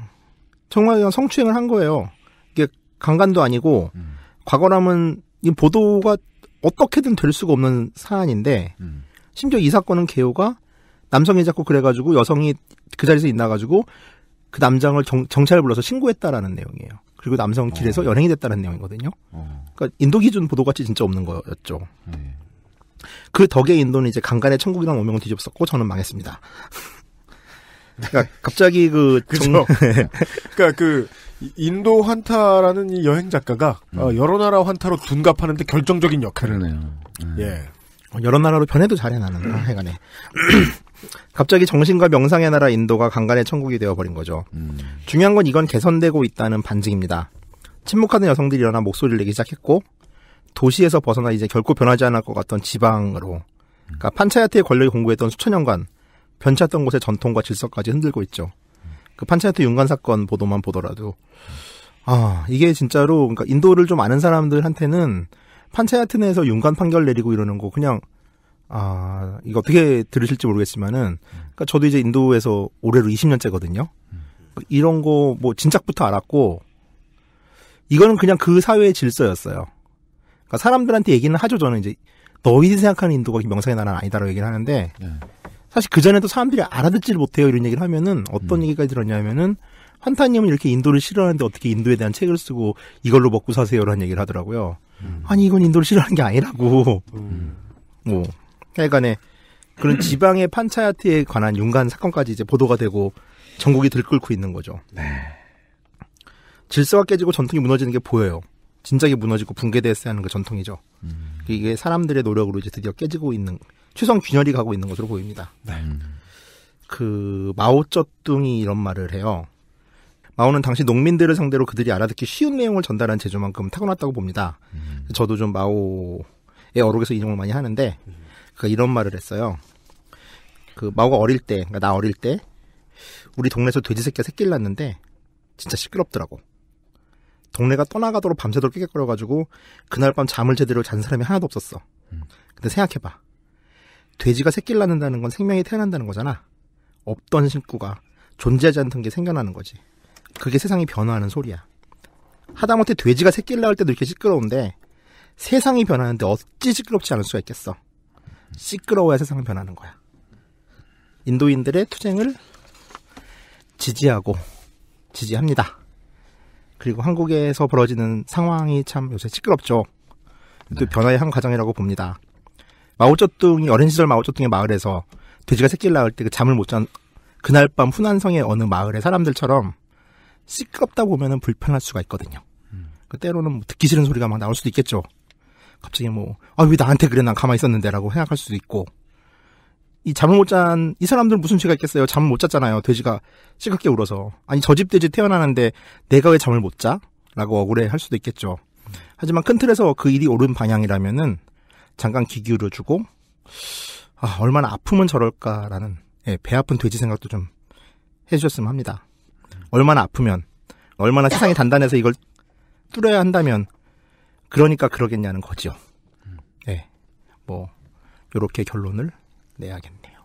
정말 그냥 성추행을 한 거예요. 이게 강간도 아니고 음. 과거라면 이 보도가 어떻게든 될 수가 없는 사안인데 음. 심지어 이 사건은 개요가 남성이 자꾸 그래가지고 여성이 그 자리에서 있나가지고 그 남장을 정, 경찰을 불러서 신고했다라는 내용이에요. 그리고 남성 은 길에서 어. 연행이 됐다는 내용이거든요. 어. 그러니까 인도 기준 보도같이 진짜 없는 거였죠. 네. 그 덕에 인도는 이제 강간의 천국이라는 오명을 뒤집었고 저는 망했습니다. 그러니까 갑자기 그 그죠. 그러니까 그 인도 환타라는 이 여행 작가가 음. 어, 여러 나라 환타로 둔갑하는데 결정적인 역할을 해요. 네. 예. 어, 여러 나라로 변해도 잘해 나는 음. 해간에 갑자기 정신과 명상의 나라 인도가 강간의 천국이 되어버린 거죠. 음. 중요한 건 이건 개선되고 있다는 반증입니다. 침묵하는 여성들이 일어나 목소리를 내기 시작했고 도시에서 벗어나 이제 결코 변하지 않을 것 같던 지방으로 그러니까 판차야트의 권력이 공고했던 수천 년간 변치않던 곳의 전통과 질서까지 흔들고 있죠. 그 판체트 윤관 사건 보도만 보더라도 아 이게 진짜로 그러니까 인도를 좀 아는 사람들한테는 판체아트 내에서 윤관 판결 내리고 이러는 거 그냥 아 이거 어떻게 들으실지 모르겠지만은 그러니까 저도 이제 인도에서 올해로 20년째거든요. 그러니까 이런 거 뭐 진작부터 알았고 이거는 그냥 그 사회의 질서였어요. 그러니까 사람들한테 얘기는 하죠. 저는 이제 너희들이 생각하는 인도가 명상의 나라는 아니다라고 얘기를 하는데 네. 사실 그 전에도 사람들이 알아듣지를 못해요 이런 얘기를 하면은 어떤 음. 얘기까지 들었냐면은 환타님은 이렇게 인도를 싫어하는데 어떻게 인도에 대한 책을 쓰고 이걸로 먹고 사세요라는 얘기를 하더라고요. 음. 아니 이건 인도를 싫어하는 게 아니라고. 음. 뭐 하여간에 그런 지방의 판차야트에 관한 윤관 사건까지 이제 보도가 되고 전국이 들끓고 있는 거죠. 네. 질서가 깨지고 전통이 무너지는 게 보여요. 진작에 무너지고 붕괴됐어야 하는 그 전통이죠. 음. 이게 사람들의 노력으로 이제 드디어 깨지고 있는 추성 균열이 가고 있는 것으로 보입니다. 네. 음. 그 마오쩌둥이 이런 말을 해요. 마오는 당시 농민들을 상대로 그들이 알아듣기 쉬운 내용을 전달한 제조만큼 타고났다고 봅니다. 음. 저도 좀 마오의 어록에서 인용을 많이 하는데 음. 그 이런 말을 했어요. 그 마오가 어릴 때, 그러니까 나 어릴 때 우리 동네에서 돼지 새끼가 새끼를 낳는데 진짜 시끄럽더라고. 동네가 떠나가도록 밤새도록 깨깨거려가지고 그날 밤 잠을 제대로 잔 사람이 하나도 없었어. 음. 근데 생각해봐. 돼지가 새끼를 낳는다는 건 생명이 태어난다는 거잖아. 없던 식구가 존재하지 않던 게 생겨나는 거지. 그게 세상이 변화하는 소리야. 하다못해 돼지가 새끼를 낳을 때도 이렇게 시끄러운데 세상이 변하는데 어찌 시끄럽지 않을 수가 있겠어. 시끄러워야 세상은 변하는 거야. 인도인들의 투쟁을 지지하고 지지합니다. 그리고 한국에서 벌어지는 상황이 참 요새 시끄럽죠. 또 네. 변화의 한 과정이라고 봅니다. 마오쩌뚱이 어린 시절 마오쩌뚱의 마을에서 돼지가 새끼를 낳을 때 그 잠을 못 잔 그날 밤훈안성의 어느 마을의 사람들처럼 시끄럽다 보면은 불편할 수가 있거든요. 음. 그 때로는 뭐 듣기 싫은 소리가 막 나올 수도 있겠죠. 갑자기 뭐, 아, 왜 나한테 그래? 난 가만히 있었는데. 라고 생각할 수도 있고. 이 잠을 못 잔, 이 사람들은 무슨 죄가 있겠어요? 잠을 못 잤잖아요. 돼지가 시끄럽게 울어서. 아니, 저 집 돼지 태어나는데 내가 왜 잠을 못 자? 라고 억울해 할 수도 있겠죠. 하지만 큰 틀에서 그 일이 옳은 방향이라면은 잠깐 기 기울여주고 아, 얼마나 아프면 저럴까라는 예, 배 아픈 돼지 생각도 좀 해주셨으면 합니다. 얼마나 아프면 얼마나 세상이 단단해서 이걸 뚫어야 한다면 그러니까 그러겠냐는 거지요. 네, 뭐 이렇게 결론을 내야겠네요.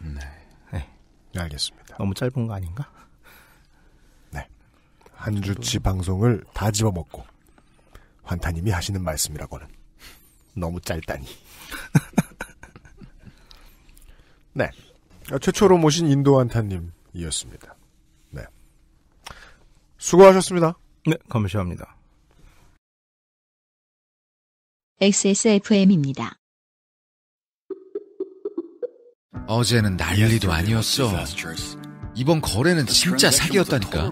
네. 예. 네. 알겠습니다. 너무 짧은 거 아닌가? 네. 한 주치 방송을 다 집어먹고 환타님이 하시는 말씀이라고는. 너무 짧다니. 네. 최초로 모신 인도안타님이었습니다. 네. 수고하셨습니다. 네, 감사합니다. XSFM입니다. 어제는 난리도 아니었어. 이번 거래는 진짜 사기였다니까.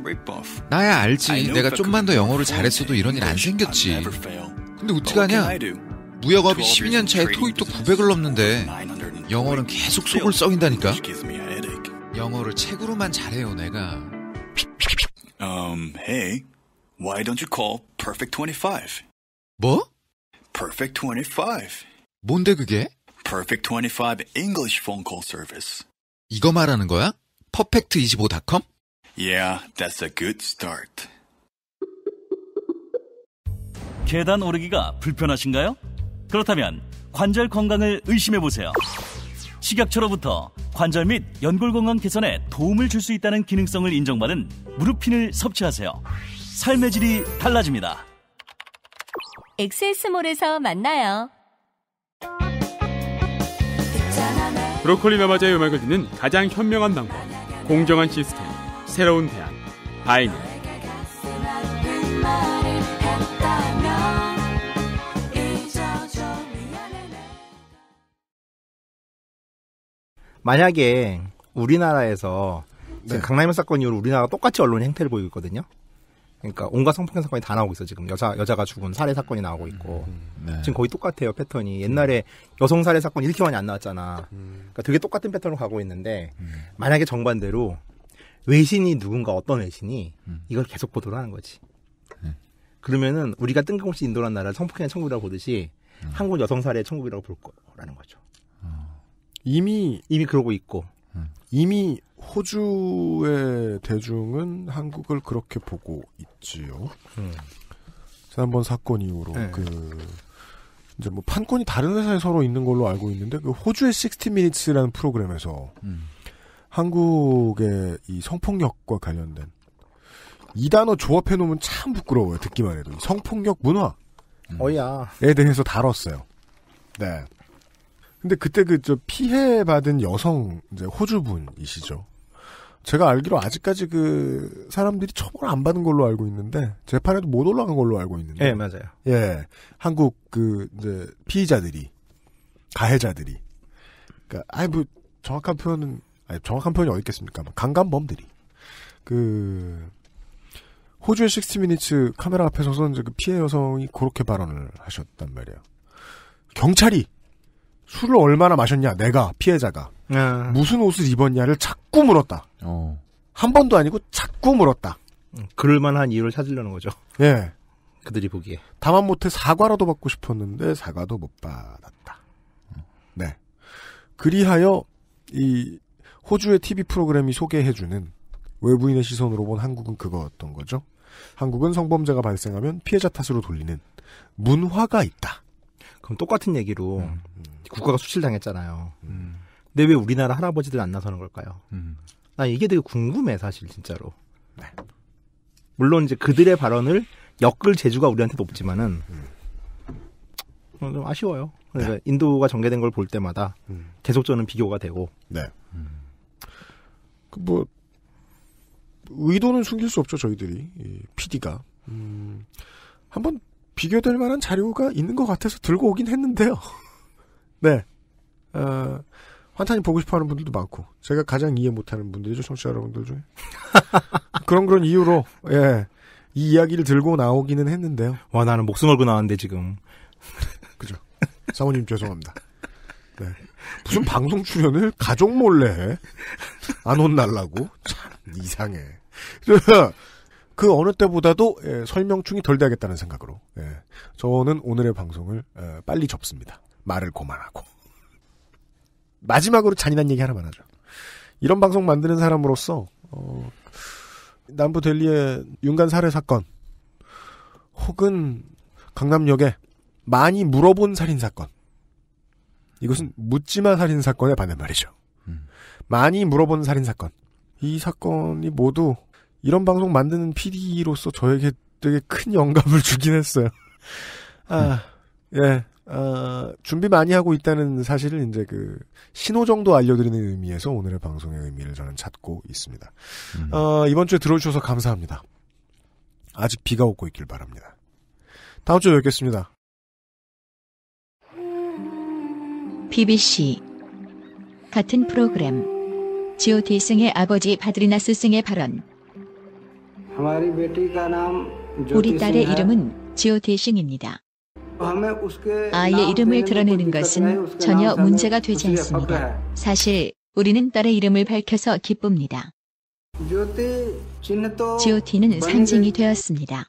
나야 알지. 내가 좀만 더 영어를 잘했어도 이런 일 안 생겼지. 근데 어떡하냐? 무역업이 12년 차에 토익도 900을 넘는데 영어는 계속 속을 썩인다니까. 영어를 책으로만 잘해요, 내가. Um, hey, why don't you call Perfect 25? 뭐? Perfect 25. 뭔데 그게? Perfect 25 English phone call service. 이거 말하는 거야? perfect25.com? Yeah, that's a good start. 계단 오르기가 불편하신가요? 그렇다면 관절 건강을 의심해보세요. 식약처로부터 관절 및 연골 건강 개선에 도움을 줄 수 있다는 기능성을 인정받은 무릎핀을 섭취하세요. 삶의 질이 달라집니다. 엑세스몰에서 만나요. 브로콜리 너마자의 음악을 듣는 가장 현명한 방법. 공정한 시스템. 새로운 대안. 바이닐. 만약에 우리나라에서 지금 네. 강남역 사건 이후로 우리나라가 똑같이 언론 행태를 보이고 있거든요. 그러니까 온갖 성폭행 사건이 다 나오고 있어 지금 여자 여자가 죽은 살해 사건이 나오고 있고 음, 음. 네. 지금 거의 똑같아요 패턴이 음. 옛날에 여성 살해 사건 이렇게 많이 안 나왔잖아 그러니까 되게 똑같은 패턴으로 가고 있는데 만약에 정반대로 외신이 누군가 어떤 외신이 이걸 계속 보도를 하는 거지 네. 그러면은 우리가 뜬금없이 인도란 나라를 성폭행의 천국이라고 보듯이 한국 여성 살해 천국이라고 볼 거라는 거죠 이미 이미 그러고 있고 음. 이미 호주의 대중은 한국을 그렇게 보고 있지요. 지난번 음. 사건 이후로 네. 그 이제 뭐 판권이 다른 회사에 서로 있는 걸로 알고 있는데 그 호주의 60 Minutes라는 프로그램에서 음. 한국의 이 성폭력과 관련된 이 단어 조합해 놓으면 참 부끄러워요 듣기만 해도 성폭력 문화 어야 에 대해서 다뤘어요. 네. 근데 그때 그 저 피해 받은 여성 이제 호주분이시죠. 제가 알기로 아직까지 그 사람들이 처벌 안 받은 걸로 알고 있는데 재판에도 못 올라간 걸로 알고 있는데. 예, 맞아요. 예, 한국 그 이제 피의자들이 가해자들이. 그러니까 아이뭐 정확한 표현은 아니 정확한 표현이 어디 있겠습니까? 뭐 강간범들이 그 호주의 식스미니츠 카메라 앞에 서서 이제 그 피해 여성이 그렇게 발언을 하셨단 말이에요. 경찰이 술을 얼마나 마셨냐 내가 피해자가 아. 무슨 옷을 입었냐를 자꾸 물었다. 어. 한 번도 아니고 자꾸 물었다. 음, 그럴만한 이유를 찾으려는 거죠. 예. 그들이 보기에. 다만 못해 사과라도 받고 싶었는데 사과도 못 받았다. 네. 그리하여 이 호주의 TV 프로그램이 소개해주는 외부인의 시선으로 본 한국은 그거였던 거죠. 한국은 성범죄가 발생하면 피해자 탓으로 돌리는 문화가 있다. 그럼 똑같은 얘기로 음, 음. 국가가 수출당했잖아요. 근데 왜 우리나라 할아버지들 안 나서는 걸까요? 음. 나 이게 되게 궁금해 사실 진짜로. 네. 물론 이제 그들의 발언을 엮을 재주가 우리한테 높지만은 음. 좀 아쉬워요. 그러니까 네. 인도가 전개된 걸 볼 때마다 음. 계속 저는 비교가 되고. 네. 그뭐 의도는 숨길 수 없죠 저희들이 이 PD가 음, 한번 비교될 만한 자료가 있는 것 같아서 들고 오긴 했는데요. 네. 어, 환타님 보고 싶어 하는 분들도 많고, 제가 가장 이해 못하는 분들이죠, 청취자 여러분들 중에. 그런 그런 이유로, 예. 이 이야기를 들고 나오기는 했는데요. 와, 나는 목숨 걸고 나왔는데, 지금. 그죠. 사모님 죄송합니다. 네. 무슨 방송 출연을 가족 몰래 해? 안 혼날라고? 참, 이상해. 그 어느 때보다도 예, 설명충이 덜 되겠다는 생각으로 예, 저는 오늘의 방송을 예, 빨리 접습니다. 말을 고만하고 마지막으로 잔인한 얘기 하나만 하죠. 이런 방송 만드는 사람으로서 어, 남부 델리의 윤간 살해 사건 혹은 강남역에 많이 물어본 살인 사건 이것은 묻지마 살인 사건에 반대 말이죠. 음. 많이 물어본 살인 사건 이 사건이 모두 이런 방송 만드는 PD로서 저에게 되게 큰 영감을 주긴 했어요. 아, 음. 예. 아, 준비 많이 하고 있다는 사실을 이제 그 신호 정도 알려드리는 의미에서 오늘의 방송의 의미를 저는 찾고 있습니다. 음. 아, 이번 주에 들어주셔서 감사합니다. 아직 비가 오고 있길 바랍니다. 다음 주에 뵙겠습니다. BBC 같은 프로그램 GOT 승의 아버지 바드리나스 승의 발언 우리 딸의 이름은 지오티싱입니다. 아이의 이름을 드러내는 것은 전혀 문제가 되지 않습니다. 사실 우리는 딸의 이름을 밝혀서 기쁩니다. 지오티는 상징이 되었습니다.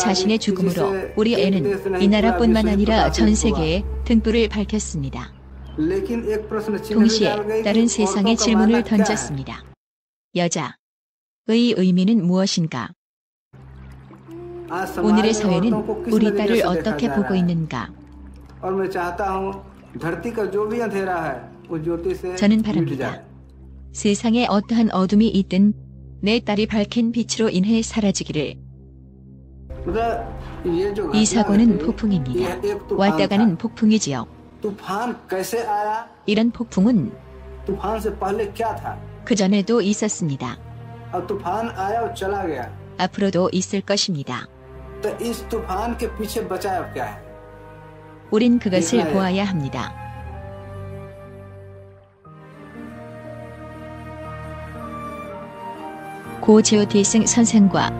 자신의 죽음으로 우리 애는 이 나라뿐만 아니라 전 세계에 등불을 밝혔습니다. 동시에 다른 세상의 질문을 던졌습니다. 여자의 의미는 무엇인가? 오늘의 사회는 우리 딸을 어떻게 보고 있는가? 저는 바랍니다. 세상에 어떠한 어둠이 있든 내 딸이 밝힌 빛으로 인해 사라지기를. 이 사고는 폭풍입니다. 왔다가는 폭풍이지요. 이런 폭풍은 그 전에도 있었습니다. 앞으로도 있을 것입니다. 우린 그것을 보아야 합니다. 고 제오티승 선생과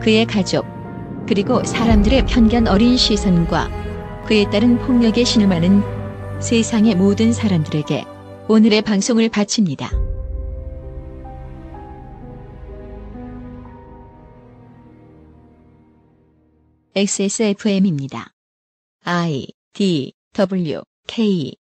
그의 가족, 그리고 사람들의 편견 어린 시선과 그에 따른 폭력에 신음하는 세상의 모든 사람들에게 오늘의 방송을 바칩니다. XSFM입니다. I D W K